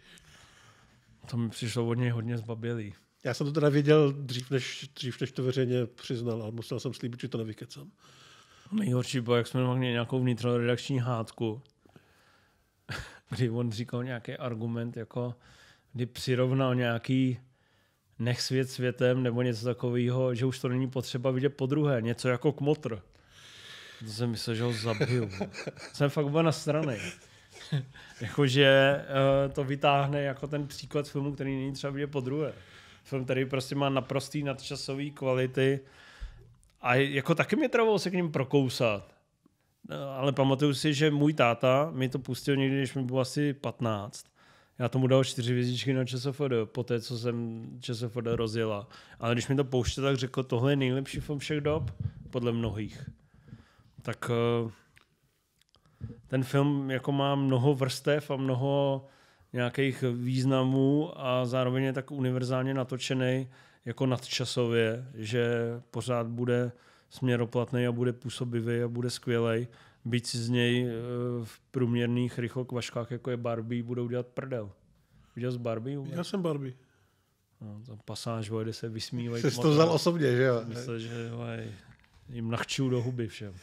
To mi přišlo od něj hodně zbabělý. Já jsem to teda věděl dřív, než, dřív, než to veřejně přiznal, ale musel jsem slíbit, že to nevykecám. Nejhorší bylo, jak jsme měli nějakou redakční hádku kdy on říkal nějaký argument, jako kdy přirovnal nějaký nech svět světem nebo něco takového, že už to není potřeba vidět po druhé, něco jako kmotr. To jsem myslel, že ho zabiju. jsem fakt byl na straně. Jakože uh, to vytáhne jako ten příklad filmu, který není třeba vidět po druhé. Film, který prostě má naprostý nadčasový kvality a jako taky mě trvalo se k ním prokousat. Eh, ale pamatuju si, že můj táta mi to pustil někdy, když mi bylo asi 15. Já tomu dal čtyři vězičky na ČSFD, po té, co jsem ČSFD rozjela. Ale když mi to pouštěl, tak řekl, tohle je nejlepší film všech dob, podle mnohých. Tak eh, ten film jako má mnoho vrstev a mnoho nějakých významů a zároveň je tak univerzálně natočený jako nadčasově, že pořád bude směroplatný a bude působivý a bude skvělý. Byť si z něj eh, v průměrných vaškách, jako je Barbie, budou dělat prdel. Viděl jsi Barbie? Vůbec? Já jsem Barbie. No, tam pasáž, kde se vysmívají. Jsi to vzal osobně, že jo? Myslím, že hoj, jim nachču do huby všem.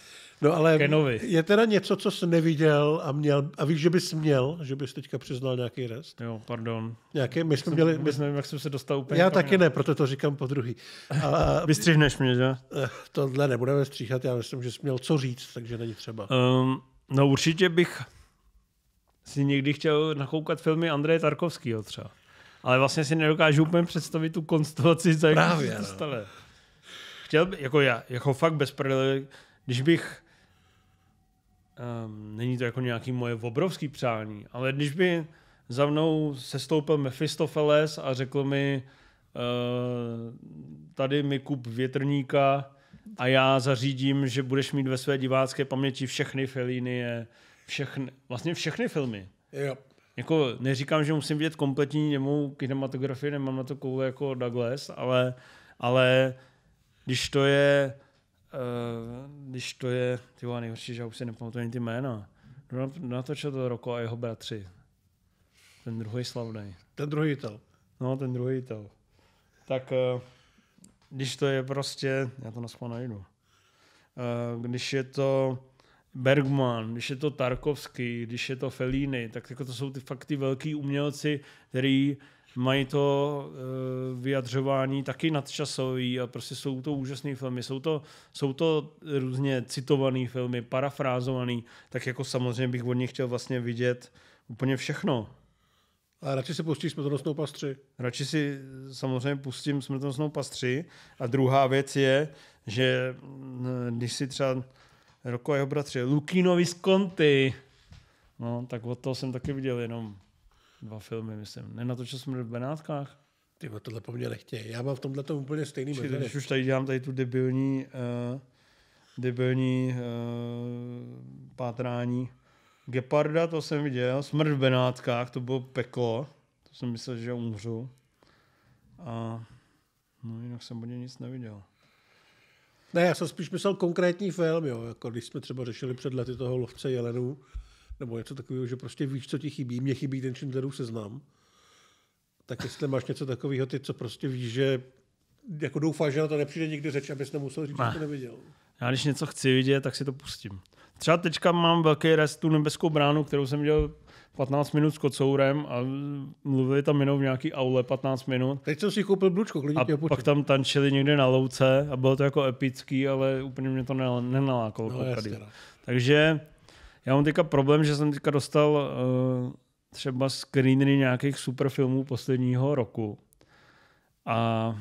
No ale Kenovi. je teda něco, co jsi neviděl a, měl, a víš, že bys měl, že bys teďka přiznal nějaký rest? Jo, pardon. Nějaké, my jsme měli... My, nevím, jak jsem se dostal úplně. Já taky ne, proto to říkám po druhý. A, Vystřihneš mě, že? Eh, tohle nebudeme stříhat, já myslím, že jsi měl co říct, takže není třeba. Um, no určitě bych si někdy chtěl nakoukat filmy Andreje Tarkovského třeba. Ale vlastně si nedokážu úplně představit tu konstelaci, co je Právě, to No chtěl bych, jako já, jako fakt bez prdele, když bych, um, není to jako nějaký moje obrovský přání, ale když by za mnou sestoupil Mephistopheles a řekl mi, uh, tady mi kup větrníka a já zařídím, že budeš mít ve své divácké paměti všechny Fellíny, všechny, vlastně všechny filmy. Jo. Jako neříkám, že musím vidět kompletní němu kinematografii, nemám na to koule jako Douglas, ale, ale když to je, uh, když to je, ty vole, nejhorší, že já už si nepamatuju ani ty jména. Natočil to Roko a jeho bratři. Ten druhý slavný. Ten druhý tel. No, ten druhý tel. Tak uh, když to je prostě, já to naspoň najdu. Uh, když je to Bergman, když je to Tarkovský, když je to Fellini, tak jako to jsou ty fakt ty velký umělci, který mají to eh, vyjadřování taky nadčasový a prostě jsou to úžasné filmy. Jsou to, jsou to různě citované filmy, parafrázované, tak jako samozřejmě bych od nich chtěl vlastně vidět úplně všechno. A radši si pustíš smrtonosnou pastři. Radši si samozřejmě pustím smrtonosnou pastři. A druhá věc je, že mm, když si třeba Roko a jeho bratře, Lukino Visconti, no, tak od toho jsem taky viděl jenom dva filmy, myslím. Nenatočil jsem to v Benátkách? Ty tohle po mně nechtějí. Já mám v tomhle to úplně stejný Čili, Když už tady dělám tady tu debilní, uh, debilní uh, pátrání. Geparda, to jsem viděl. Smrt v Benátkách, to bylo peklo. To jsem myslel, že umřu. A no jinak jsem ně nic neviděl. Ne, já jsem spíš myslel konkrétní film, jo, jako když jsme třeba řešili před lety toho lovce jelenů, nebo něco takového, že prostě víš, co ti chybí, mě chybí ten Schindlerův seznam, tak jestli máš něco takového, ty co prostě víš, že jako doufáš, že na to nepřijde nikdy řeč, abys nemusel říct, ne. že to neviděl. Já když něco chci vidět, tak si to pustím. Třeba teďka mám velký rest tu nebeskou bránu, kterou jsem dělal 15 minut s kocourem a mluvili tam jenom v nějaký aule 15 minut. Teď jsem si koupil blučko, klidně A pak tam tančili někde na louce a bylo to jako epický, ale úplně mě to nenalákalo. No, no. Takže já mám teďka problém, že jsem teďka dostal uh, třeba screeny nějakých super filmů posledního roku. A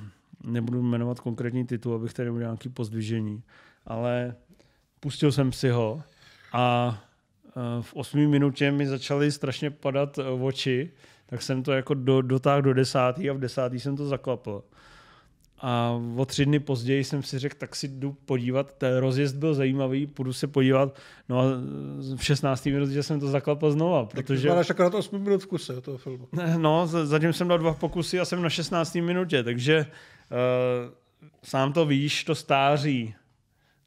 nebudu jmenovat konkrétní titul, abych tady měl nějaký pozdvižení, ale pustil jsem si ho a eh, v 8 minutě mi začaly strašně padat eh, oči, tak jsem to jako do, dotáhl do desátý a v desátý jsem to zaklapl. A o tři dny později jsem si řekl, tak si jdu podívat. Ten rozjezd byl zajímavý, půjdu se podívat. No a v 16. minutě jsem to zaklapal znova, protože... Tak máš akorát 8 minut v kuse toho filmu. No, zatím jsem dal dva pokusy a jsem na 16. minutě, takže uh, sám to víš, to stáří.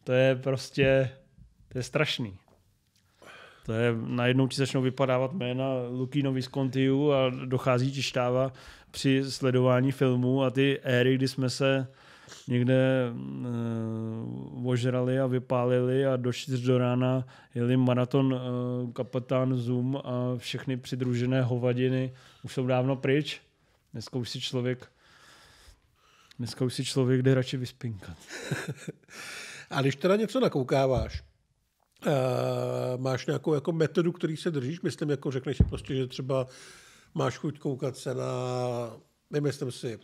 To je prostě... To je strašný. To je, najednou ti začnou vypadávat jména Lukino Viscontiu a dochází ti štáva při sledování filmů a ty éry, kdy jsme se někde uh, ožrali a vypálili a do 4 do rána jeli maraton uh, kapitán Zoom a všechny přidružené hovadiny už jsou dávno pryč. Dneska už si člověk dneska už si člověk jde radši vyspinkat. a když teda něco nakoukáváš, uh, máš nějakou jako metodu, který se držíš? Myslím, jako řekneš si prostě, že třeba máš chuť koukat se na, nemyslím si, uh,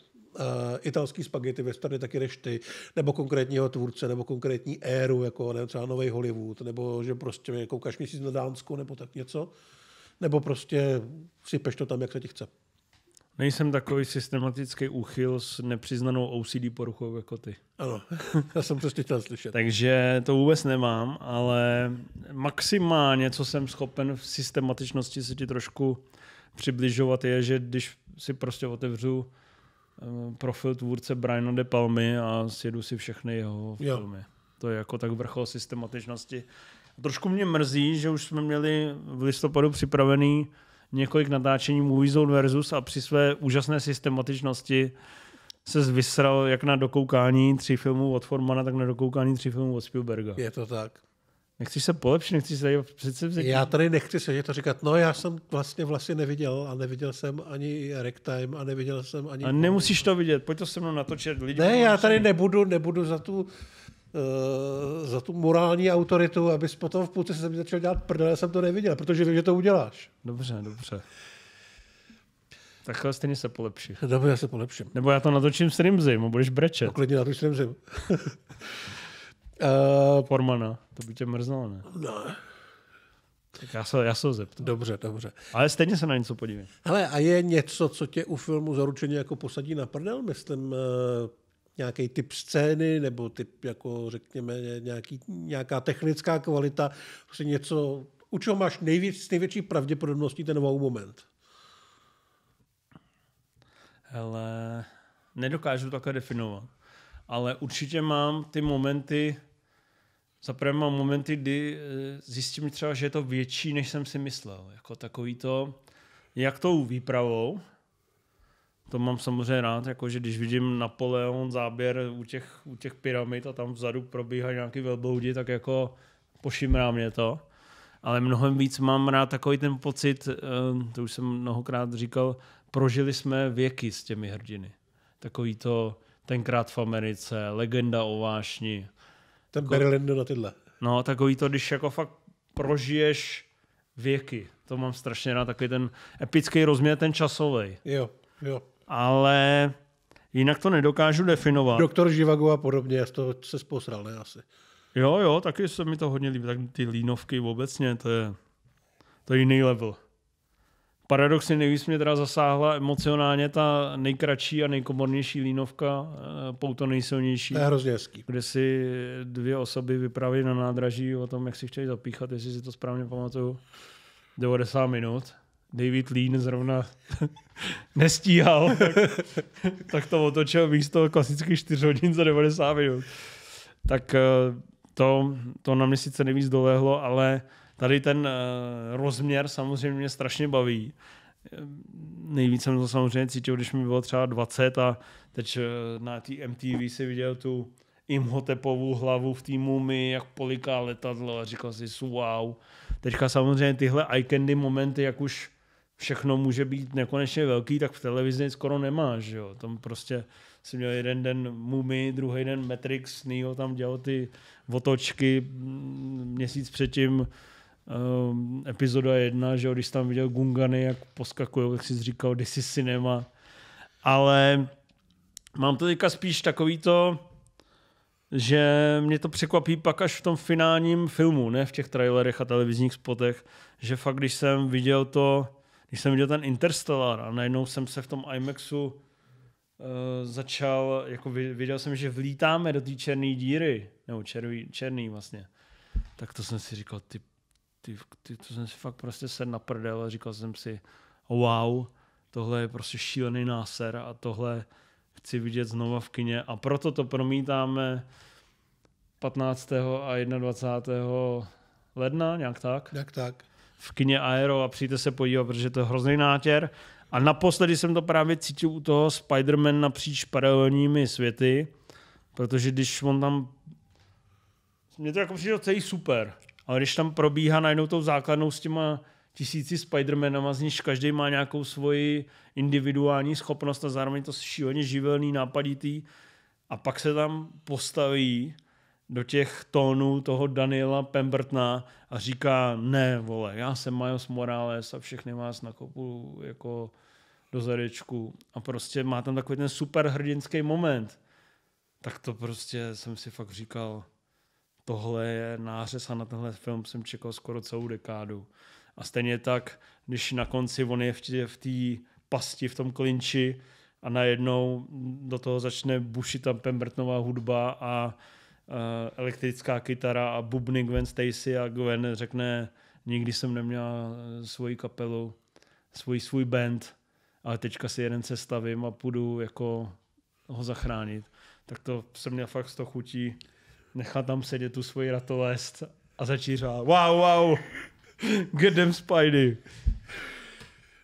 italský spagety ve tak taky ty, nebo konkrétního tvůrce, nebo konkrétní éru, jako ne, třeba Nový Hollywood, nebo že prostě koukáš měsíc na dánsku, nebo tak něco, nebo prostě sypeš to tam, jak se ti chce. Nejsem takový systematický úchyl s nepřiznanou OCD poruchou jako ty. Ano, já jsem prostě chtěl slyšet. Takže to vůbec nemám, ale maximálně, co jsem schopen v systematičnosti se ti trošku přibližovat je, že když si prostě otevřu eh, profil tvůrce Briana De Palmy a sjedu si všechny jeho jo. filmy. To je jako tak vrchol systematičnosti. Trošku mě mrzí, že už jsme měli v listopadu připravený několik natáčení Movie Zone versus a při své úžasné systematičnosti se zvysral jak na dokoukání tří filmů od Formana, tak na dokoukání tří filmů od Spielberga. Je to tak. Nechci se polepšit, nechci se přece vzít. Já tady nechci se to říkat. No já jsem vlastně vlastně neviděl a neviděl jsem ani Rectime a neviděl jsem ani... A nemusíš to vidět, pojď to se mnou natočit. Lidi ne, já tady nebudu, nebudu za tu uh, za tu morální autoritu, abys potom v půlce se mi začal dělat prdele, jsem to neviděl, protože vím, že to uděláš. Dobře, dobře. Takhle stejně se polepší. Dobře, já se polepším. Nebo já to natočím stream Rimzim, budeš brečet. No, klidně natočím stream Uh, eh, Formana, no. to by tě mrzlo, ne? Ne. Tak já se, já se ho zeptám. Dobře, dobře. Ale stejně se na něco podívej. Ale a je něco, co tě u filmu zaručeně jako posadí na prdel? Myslím, uh, nějaký typ scény nebo typ, jako řekněme, nějaký, nějaká technická kvalita, prostě něco, u čeho máš největší, s největší pravděpodobností ten wow moment? Hele, nedokážu to takhle definovat, ale určitě mám ty momenty, za prvé mám momenty, kdy eh, zjistím třeba, že je to větší, než jsem si myslel. Jako takový to, jak tou výpravou, to mám samozřejmě rád, jako že když vidím Napoleon záběr u těch, u těch pyramid a tam vzadu probíhají nějaký velbloudi, tak jako pošimrá mě to. Ale mnohem víc mám rád takový ten pocit, eh, to už jsem mnohokrát říkal, prožili jsme věky s těmi hrdiny. Takový to tenkrát v Americe, legenda o vášni, ten jako- Barry na tyhle. No, takový to, když jako fakt prožiješ věky. To mám strašně rád, takový ten epický rozměr, ten časový. Jo, jo. Ale jinak to nedokážu definovat. Doktor Živago a podobně, z toho se sposral, ne asi. Jo, jo, taky se mi to hodně líbí, tak ty línovky obecně, to je, to je jiný level. Paradoxně nejvíc mě teda zasáhla emocionálně ta nejkratší a nejkomornější línovka, eh, pouto nejsilnější. To je hrozně hezký. Kde si dvě osoby vypraví na nádraží o tom, jak si chtěli zapíchat, jestli si to správně pamatuju. 90 minut. David Lean zrovna nestíhal, tak, tak to otočil místo klasických 4 hodin za 90 minut. Tak eh, to, to na mě sice nejvíc dolehlo, ale Tady ten eh, rozměr samozřejmě mě strašně baví. Ehm, nejvíc jsem to samozřejmě cítil, když mi bylo třeba 20 a teď eh, na té MTV si viděl tu Imhotepovou hlavu v týmu mi, jak poliká letadlo a říkal si wow. Teďka samozřejmě tyhle eye candy momenty, jak už všechno může být nekonečně velký, tak v televizi skoro nemáš. Jo. Tam prostě si měl jeden den Mumy, druhý den Matrix, Neo tam dělal ty otočky, mm, měsíc předtím um, epizoda jedna, že když jsi tam viděl Gungany, jak poskakují, jak jsi říkal, this is cinema. Ale mám to teďka spíš takový to, že mě to překvapí pak až v tom finálním filmu, ne v těch trailerech a televizních spotech, že fakt když jsem viděl to, když jsem viděl ten Interstellar a najednou jsem se v tom IMAXu uh, začal, jako viděl jsem, že vlítáme do té černé díry, nebo černý, černý vlastně, tak to jsem si říkal, ty ty, ty, to jsem si fakt prostě sedl na prdel a říkal jsem si, wow, tohle je prostě šílený náser a tohle chci vidět znova v kině a proto to promítáme 15. a 21. ledna, nějak tak. Jak tak. V kině Aero a přijďte se podívat, protože to je hrozný nátěr. A naposledy jsem to právě cítil u toho Spider-Man napříč paralelními světy, protože když on tam... Mně to jako přijde celý super. Ale když tam probíhá najednou tou základnou s těma tisíci a z nich každý má nějakou svoji individuální schopnost a zároveň to šíleně živelný, nápaditý. A pak se tam postaví do těch tónů toho Daniela Pembertna a říká, ne vole, já jsem Miles Morales a všechny vás nakopu jako do zadečku a prostě má tam takový ten super hrdinský moment. Tak to prostě jsem si fakt říkal, tohle je nářez a na tenhle film jsem čekal skoro celou dekádu. A stejně tak, když na konci on je v té pasti, v tom klinči a najednou do toho začne bušit tam Pembertonová hudba a uh, elektrická kytara a bubny Gwen Stacy a Gwen řekne, nikdy jsem neměla eh, svoji kapelu, svůj, svůj band, ale teďka si jeden sestavím a půjdu jako ho zachránit. Tak to se mě fakt z toho chutí nechat tam sedět tu svoji ratolest a začít řát wow, wow, get them Spidey.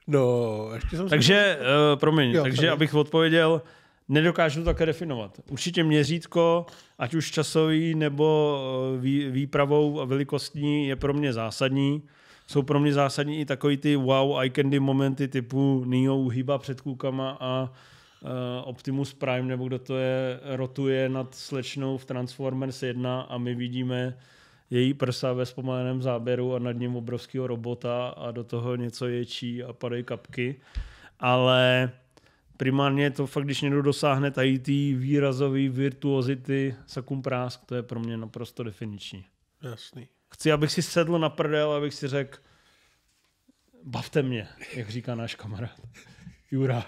No, ještě jsem Takže, uh, promiň, jo, takže tady. abych odpověděl, nedokážu to také definovat. Určitě měřítko, ať už časový nebo eh, vý, výpravou a velikostní, je pro mě zásadní. Jsou pro mě zásadní i takový ty wow eye candy momenty typu Neo uhýba před kůkama a Eh, Optimus Prime, nebo kdo to je, rotuje nad slečnou v Transformers 1 a my vidíme její prsa ve zpomaleném záběru a nad ním obrovského robota a do toho něco ječí a padají kapky. Ale primárně to fakt, když někdo dosáhne tady té výrazové virtuozity Sakum Prásk, to je pro mě naprosto definiční. Jasný. Chci, abych si sedl na prdel, abych si řekl, bavte mě, jak říká náš kamarád. Jura.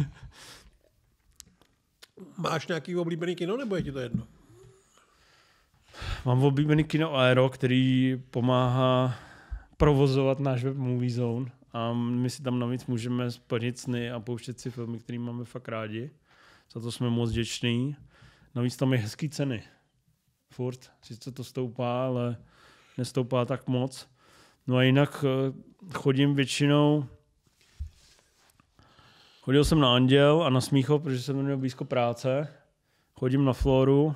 Máš nějaký oblíbený kino, nebo je ti to jedno? Mám oblíbený kino Aero, který pomáhá provozovat náš web Movie Zone a my si tam navíc můžeme splnit sny a pouštět si filmy, které máme fakt rádi. Za to jsme moc děční. Navíc tam je hezký ceny. Furt. Sice to stoupá, ale nestoupá tak moc. No a jinak eh, chodím většinou Chodil jsem na Anděl a na Smíchov, protože jsem měl blízko práce. Chodím na Floru,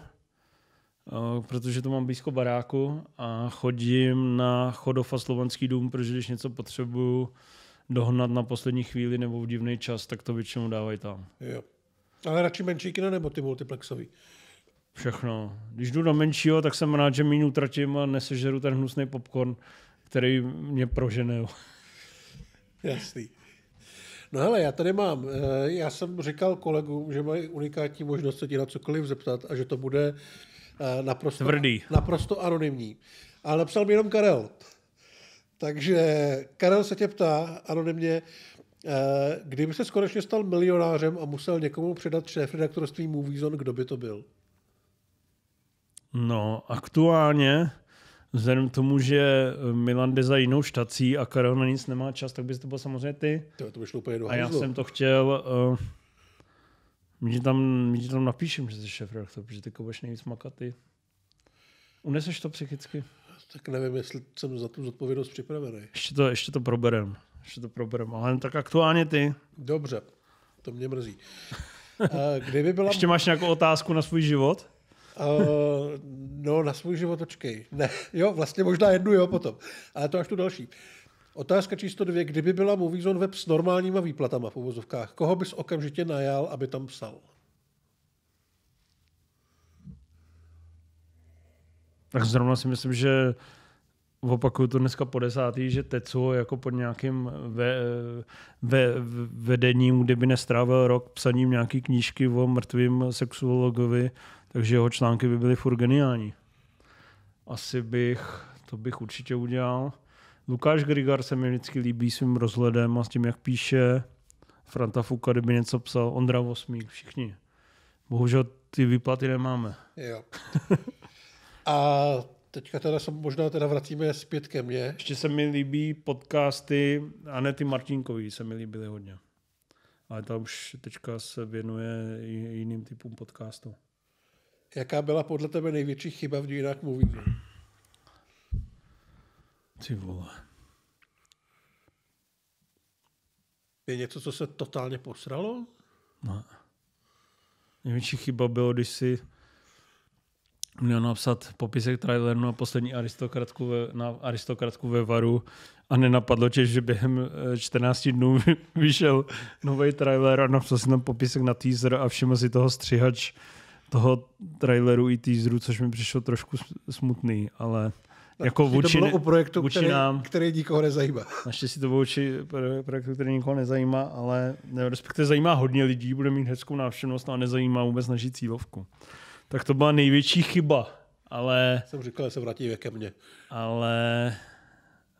eh, protože to mám blízko baráku a chodím na Chodov a Slovanský dům, protože když něco potřebuju dohnat na poslední chvíli nebo v divný čas, tak to většinou dávají tam. Jo. Ale radši menší kina nebo ty multiplexový? Všechno. Když jdu do menšího, tak jsem rád, že méně utratím a nesežeru ten hnusný popcorn, který mě proženil. Jasný. No hele, já tady mám, eh, já jsem říkal kolegům, že mají unikátní možnost se ti na cokoliv zeptat a že to bude eh, naprosto, Tvrdý. naprosto anonymní. Ale napsal mi jenom Karel. Takže Karel se tě ptá anonymně, eh, kdyby se skutečně stal milionářem a musel někomu předat šéf-redaktorství Moviezone, kdo by to byl? No, aktuálně Vzhledem k tomu, že eh, Milan jde za jinou štací a Karel na nic nemá čas, tak bys to byl samozřejmě ty. To, to by šlo úplně do A já jsem to chtěl... Uh, my ti tam, tam napíšem, že jsi šéf redaktor, protože ty budeš nejvíc makaty. Uneseš to psychicky? Tak nevím, jestli jsem za tu zodpovědnost připravený. Ještě to, ještě to proberem. Ještě to proberem, ale tak aktuálně ty. Dobře, to mě mrzí. Eh, kdyby byla... ještě máš nějakou otázku na svůj život? Uh, no, na svůj život očkej. Ne, jo, vlastně možná jednu, jo, potom. Ale to až tu další. Otázka číslo dvě. Kdyby byla Movie Zone web s normálníma výplatama v uvozovkách, koho bys okamžitě najal, aby tam psal? Tak zrovna si myslím, že opakuju to dneska po desátý, že Tecu jako pod nějakým ve, ve, vedením, kdyby nestrávil rok psaním nějaký knížky o mrtvým sexuologovi, takže jeho články by byly furt geniální. Asi bych, to bych určitě udělal. Lukáš Grigar se mi vždycky líbí svým rozhledem a s tím, jak píše. Franta Fuka, kdyby něco psal, Ondra Vosmík, všichni. Bohužel ty výplaty nemáme. Jo. A teďka teda se možná teda vracíme zpět ke mně. Ještě se mi líbí podcasty Anety Martinkový, se mi líbily hodně. Ale ta už teďka se věnuje jiným typům podcastů jaká byla podle tebe největší chyba v dějinách movingu? Ty vole. Je něco, co se totálně posralo? No. Největší chyba bylo, když si měl napsat popisek traileru na poslední aristokratku ve, na aristokratku ve Varu a nenapadlo tě, že během 14 eh, dnů vyšel nový trailer a napsal si tam popisek na teaser a všiml si toho střihač toho traileru i teaseru, což mi přišlo trošku smutný, ale tak no, jako vůči, to bylo u projektu, vůči který, nám, který nikoho nezajímá. Naštěstí to bylo vůči projektu, který nikoho nezajímá, ale ne, respektive zajímá hodně lidí, bude mít hezkou návštěvnost, no a nezajímá vůbec naši cílovku. Tak to byla největší chyba, ale... Jsem říkal, že se vrátí ke mně. Ale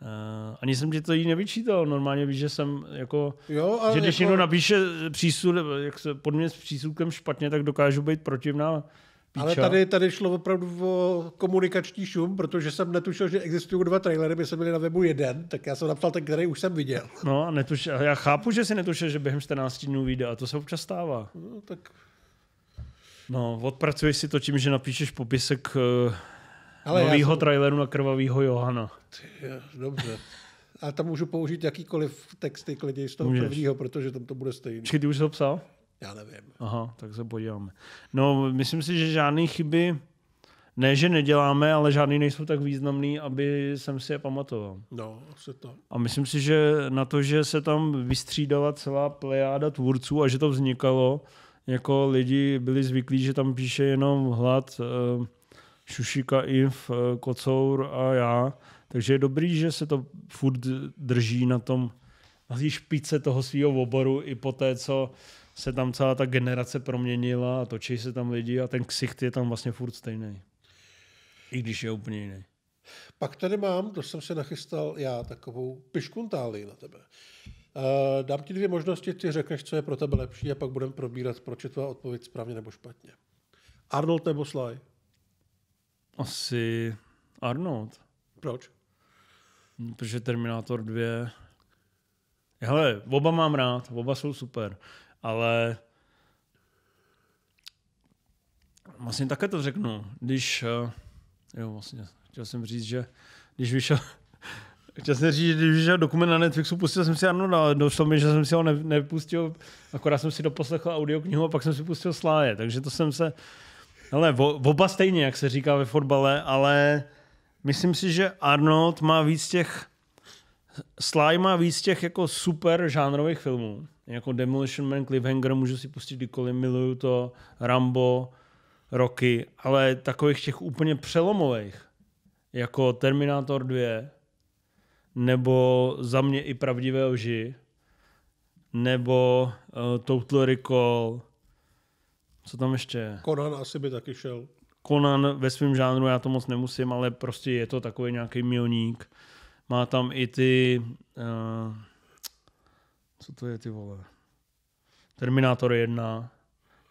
Uh, ani jsem ti to jí nevyčítal, normálně víš, že jsem jako, jo, ale že když jako... někdo napíše přísud, jak se pod mě s přísudkem špatně, tak dokážu být protivná píča. Ale tady, tady šlo opravdu o komunikační šum, protože jsem netušil, že existují dva trailery, my jsme byli na webu jeden, tak já jsem napsal ten, který už jsem viděl. No a netušil, já chápu, že si netušil, že během 14 dnů vyjde a to se občas stává. No, tak... No, odpracuješ si to tím, že napíšeš popisek uh ale novýho já... traileru na krvavýho Johana. Ty, dobře. A tam můžu použít jakýkoliv texty klidně z toho Můžeš. prvního, protože tam to bude stejné. Či ty už jsi psal? Já nevím. Aha, tak se podíváme. No, myslím si, že žádné chyby, ne, že neděláme, ale žádný nejsou tak významný, aby jsem si je pamatoval. No, se to. A myslím si, že na to, že se tam vystřídala celá plejáda tvůrců a že to vznikalo, jako lidi byli zvyklí, že tam píše jenom hlad uh, Šušika, Iv, eh, Kocour a já. Takže je dobrý, že se to furt drží na tom na té špice toho svého oboru i po té, co se tam celá ta generace proměnila a točí se tam lidi a ten ksicht je tam vlastně furt stejný. I když je úplně jiný. Pak tady mám, to jsem se nachystal já, takovou piškuntálii na tebe. Uh, dám ti dvě možnosti, ty řekneš, co je pro tebe lepší a pak budeme probírat, proč je tvá odpověď správně nebo špatně. Arnold nebo Sly? Asi Arnold. Proč? Hm, protože Terminator 2... Hele, oba mám rád, oba jsou super, ale vlastně také to řeknu, když, eh, jo vlastně, chtěl jsem říct, že když vyšel, chtěl jsem říct, že když vyšel dokument na Netflixu, pustil jsem si Arnolda, ale došlo mi, že jsem si ho nepustil, akorát jsem si doposlechl audioknihu a pak jsem si pustil Sláje, takže to jsem se, ale oba stejně, jak se říká ve fotbale, ale myslím si, že Arnold má víc těch Sly má víc těch jako super žánrových filmů. Jako Demolition Man, Cliffhanger můžu si pustit kdykoliv, miluju to, Rambo, Rocky, ale takových těch úplně přelomových, jako Terminator 2, nebo Za mě i pravdivé lži, nebo uh, Total Recall, co tam ještě? Conan asi by taky šel. Conan ve svém žánru, já to moc nemusím, ale prostě je to takový nějaký milník. Má tam i ty... Uh, co to je ty vole? Terminátor 1.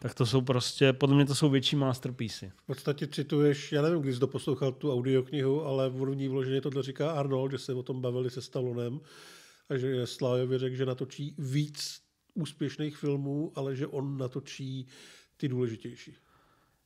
Tak to jsou prostě, podle mě to jsou větší masterpiece. V podstatě cituješ, já nevím, když jsi doposlouchal tu audioknihu, ale v ní vloženě tohle říká Arnold, že se o tom bavili se Stallonem a že Slájovi řekl, že natočí víc úspěšných filmů, ale že on natočí uh, ty důležitější?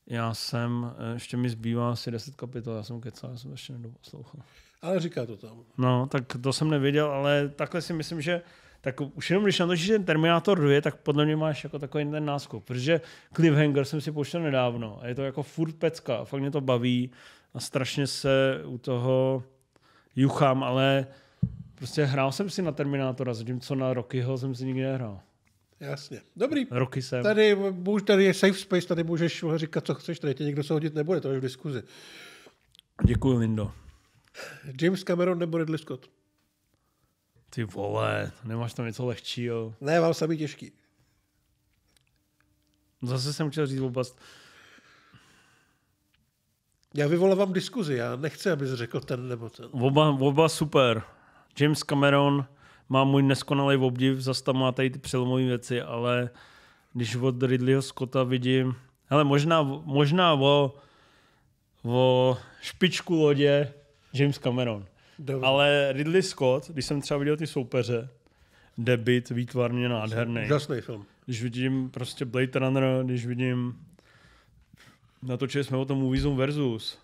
Já jsem, eh, ještě mi zbývá asi 10 kapitol, já jsem kecal, já jsem ještě nedoposlouchal. Ale říká to tam. No, tak to jsem neviděl, ale takhle si myslím, že tak už jenom když natočíš ten Terminátor 2, tak podle mě máš jako takový ten náskok, protože Cliffhanger jsem si pouštěl nedávno a je to jako furt pecka, fakt mě to baví a strašně se u toho juchám, ale prostě hrál jsem si na Terminátora, zatímco na Rockyho jsem si nikdy nehrál. Jasně. Dobrý. Roky jsem. Tady, můž, tady je safe space, tady můžeš říkat, co chceš, tady tě někdo soudit nebude, to je v diskuzi. Děkuji, Lindo. James Cameron nebo Ridley Scott? Ty vole, nemáš tam něco lehčího. Ne, mám samý těžký. Zase jsem chtěl říct oblast. Já vyvolávám diskuzi, já nechci, abys řekl ten nebo ten. Oba, oba super. James Cameron, má můj neskonalý obdiv, zase tam má tady ty přelomové věci, ale když od Ridleyho Scotta vidím, hele, možná, možná o, o špičku lodě James Cameron. Dobře. Ale Ridley Scott, když jsem třeba viděl ty soupeře, debit, výtvarně nádherný. Jasný film. Když vidím prostě Blade Runner, když vidím natočili jsme o tom Movies versus.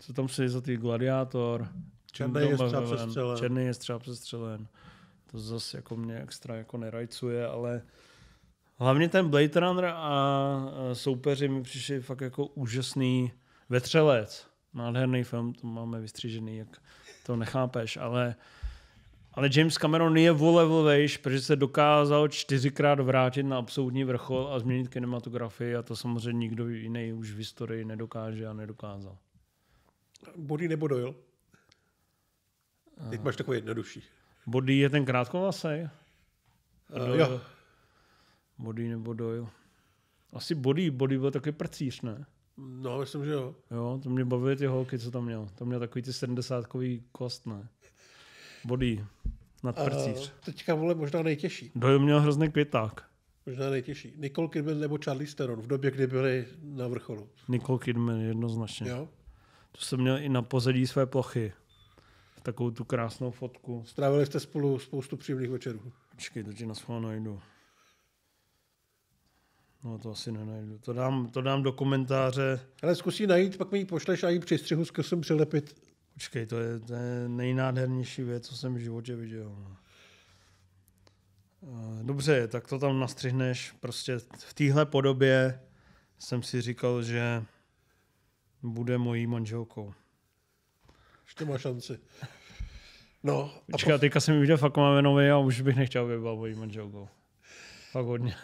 Co tam si za ty Gladiátor? Černý je třeba přestřelen. Černý je třeba přestřelen. To zase jako mě extra jako nerajcuje, ale hlavně ten Blade Runner a soupeři mi přišli fakt jako úžasný vetřelec. Nádherný film, to máme vystřížený, jak to nechápeš, ale ale James Cameron je level, vejš, protože se dokázal čtyřikrát vrátit na absolutní vrchol a změnit kinematografii a to samozřejmě nikdo jiný už v historii nedokáže a nedokázal. Body nebo dojel? Teď máš takový jednodušší. Body je ten krátkovlasej? Uh, eh, jo. Body nebo Doyle. Asi Body, Body byl takový prcíř, ne? No, myslím, že jo. Jo, to mě bavily ty holky, co tam měl. Tam měl takový ty 70 kost, ne? Body. Nad eh, prcíř. Uh, teďka, vole, možná nejtěžší. Doyle měl hrozný květák. Možná nejtěžší. Nicole Kidman nebo Charlie Steron v době, kdy byli na vrcholu. Nicole Kidman, jednoznačně. Jo. To jsem měl i na pozadí své plochy takovou tu krásnou fotku. Strávili jste spolu spoustu příjemných večerů. Počkej, to ti na schvál najdu. No to asi nenajdu. To dám, to dám do komentáře. Ale zkusí najít, pak mi ji pošleš a ji střihu zkusím přilepit. Počkej, to je, to je nejnádhernější věc, co jsem v životě viděl. No. Eh, dobře, tak to tam nastřihneš. Prostě v téhle podobě jsem si říkal, že bude mojí manželkou. Ještě má šanci. No, a Počkej, po... teďka jsem viděl fakt Mamenovi a už bych nechtěl, aby byl mojí manželkou. Fakt hodně.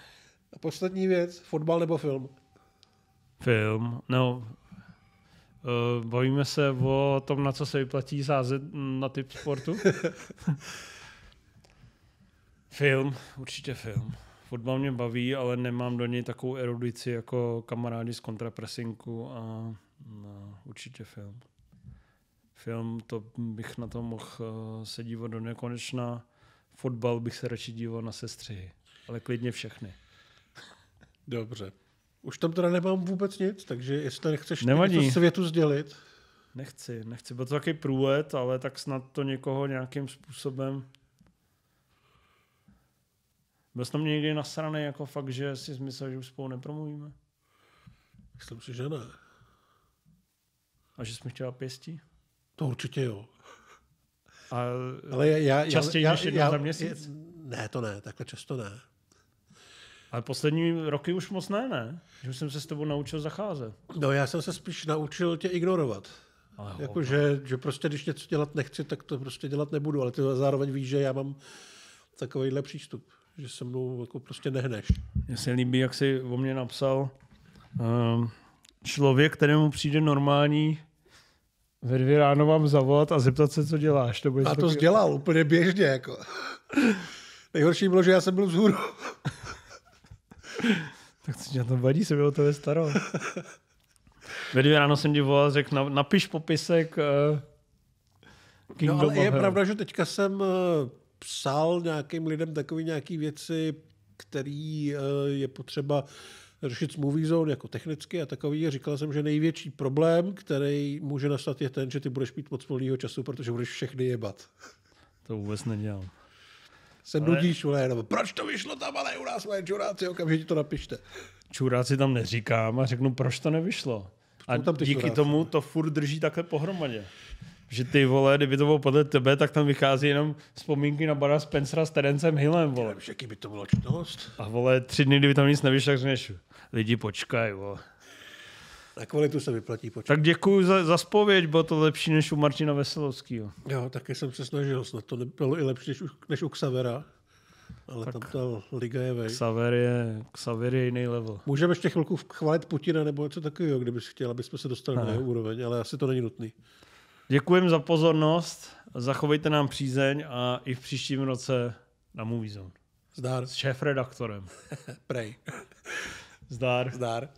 A poslední věc, fotbal nebo film? Film, no, uh, bavíme se o tom, na co se vyplatí sázet na typ sportu. film, určitě film. Fotbal mě baví, ale nemám do něj takovou erudici jako kamarádi z kontrapresinku a no, určitě film film, to bych na to mohl eh, se dívat do nekonečna. Fotbal bych se radši díval na sestřihy, ale klidně všechny. Dobře. Už tam teda nemám vůbec nic, takže jestli nechceš Nevadí. něco světu sdělit. Nechci, nechci. Byl to taky průlet, ale tak snad to někoho nějakým způsobem... Byl jsi tam někdy nasraný, jako fakt, že si myslel, že už spolu nepromluvíme? Myslím si, že ne. A že jsme chtěla pěstí? To určitě jo. A ale já, já, častěji já, než jednou já, za měsíc? Ne, to ne, takhle často ne. Ale poslední roky už moc ne, ne? Že jsem se s tebou naučil zacházet. No já jsem se spíš naučil tě ignorovat. Jakože no. že prostě, když něco dělat nechci, tak to prostě dělat nebudu, ale ty zároveň víš, že já mám takovýhle přístup, že se mnou jako prostě nehneš. Mně se líbí, jak jsi o mě napsal um, člověk, kterému přijde normální ve dvě ráno vám zavolat a zeptat se, co děláš. To a to dělal úplně běžně. Jako. Nejhorší bylo, že já jsem byl vzhůru. tak co tě na tom vadí, se mi o tebe staro. ve dvě ráno jsem ti volal, řekl, napiš popisek uh, no, ale je pravda, že teďka jsem uh, psal nějakým lidem takové nějaké věci, který uh, je potřeba řešit smoothie zone jako technicky a takový. Říkal jsem, že největší problém, který může nastat, je ten, že ty budeš mít moc volného času, protože budeš všechny jebat. To vůbec nedělal. Se ale... nudíš, ale jenom, proč to vyšlo tam, ale u nás mají čuráci, okamžitě to napište. Čuráci tam neříkám a řeknu, proč to nevyšlo. A tam díky čuráci. tomu to furt drží takhle pohromadě že ty vole, kdyby to bylo podle tebe, tak tam vychází jenom vzpomínky na Bara Spencera s Terencem Hillem, vole. Jaký by to bylo čtost. A vole, tři dny, kdyby tam nic nevyšlo, tak řekneš, lidi počkají. Bo. Na kvalitu se vyplatí počkat. Tak děkuji za, za spověď, bylo to lepší než u Martina Veselovského. Jo, taky jsem se snažil, snad to bylo i lepší než u, než u Xavera. Ale tak tam ta liga je vej. Xaver je, Xaver je jiný level. Můžeme ještě chvilku chválit Putina nebo něco takového, si chtěl, aby jsme se dostali ne. na jeho úroveň, ale asi to není nutný. Děkujeme za pozornost, zachovejte nám přízeň a i v příštím roce na Movie Zone. Zdar. S šéf-redaktorem. Prej. Zdar. Zdar.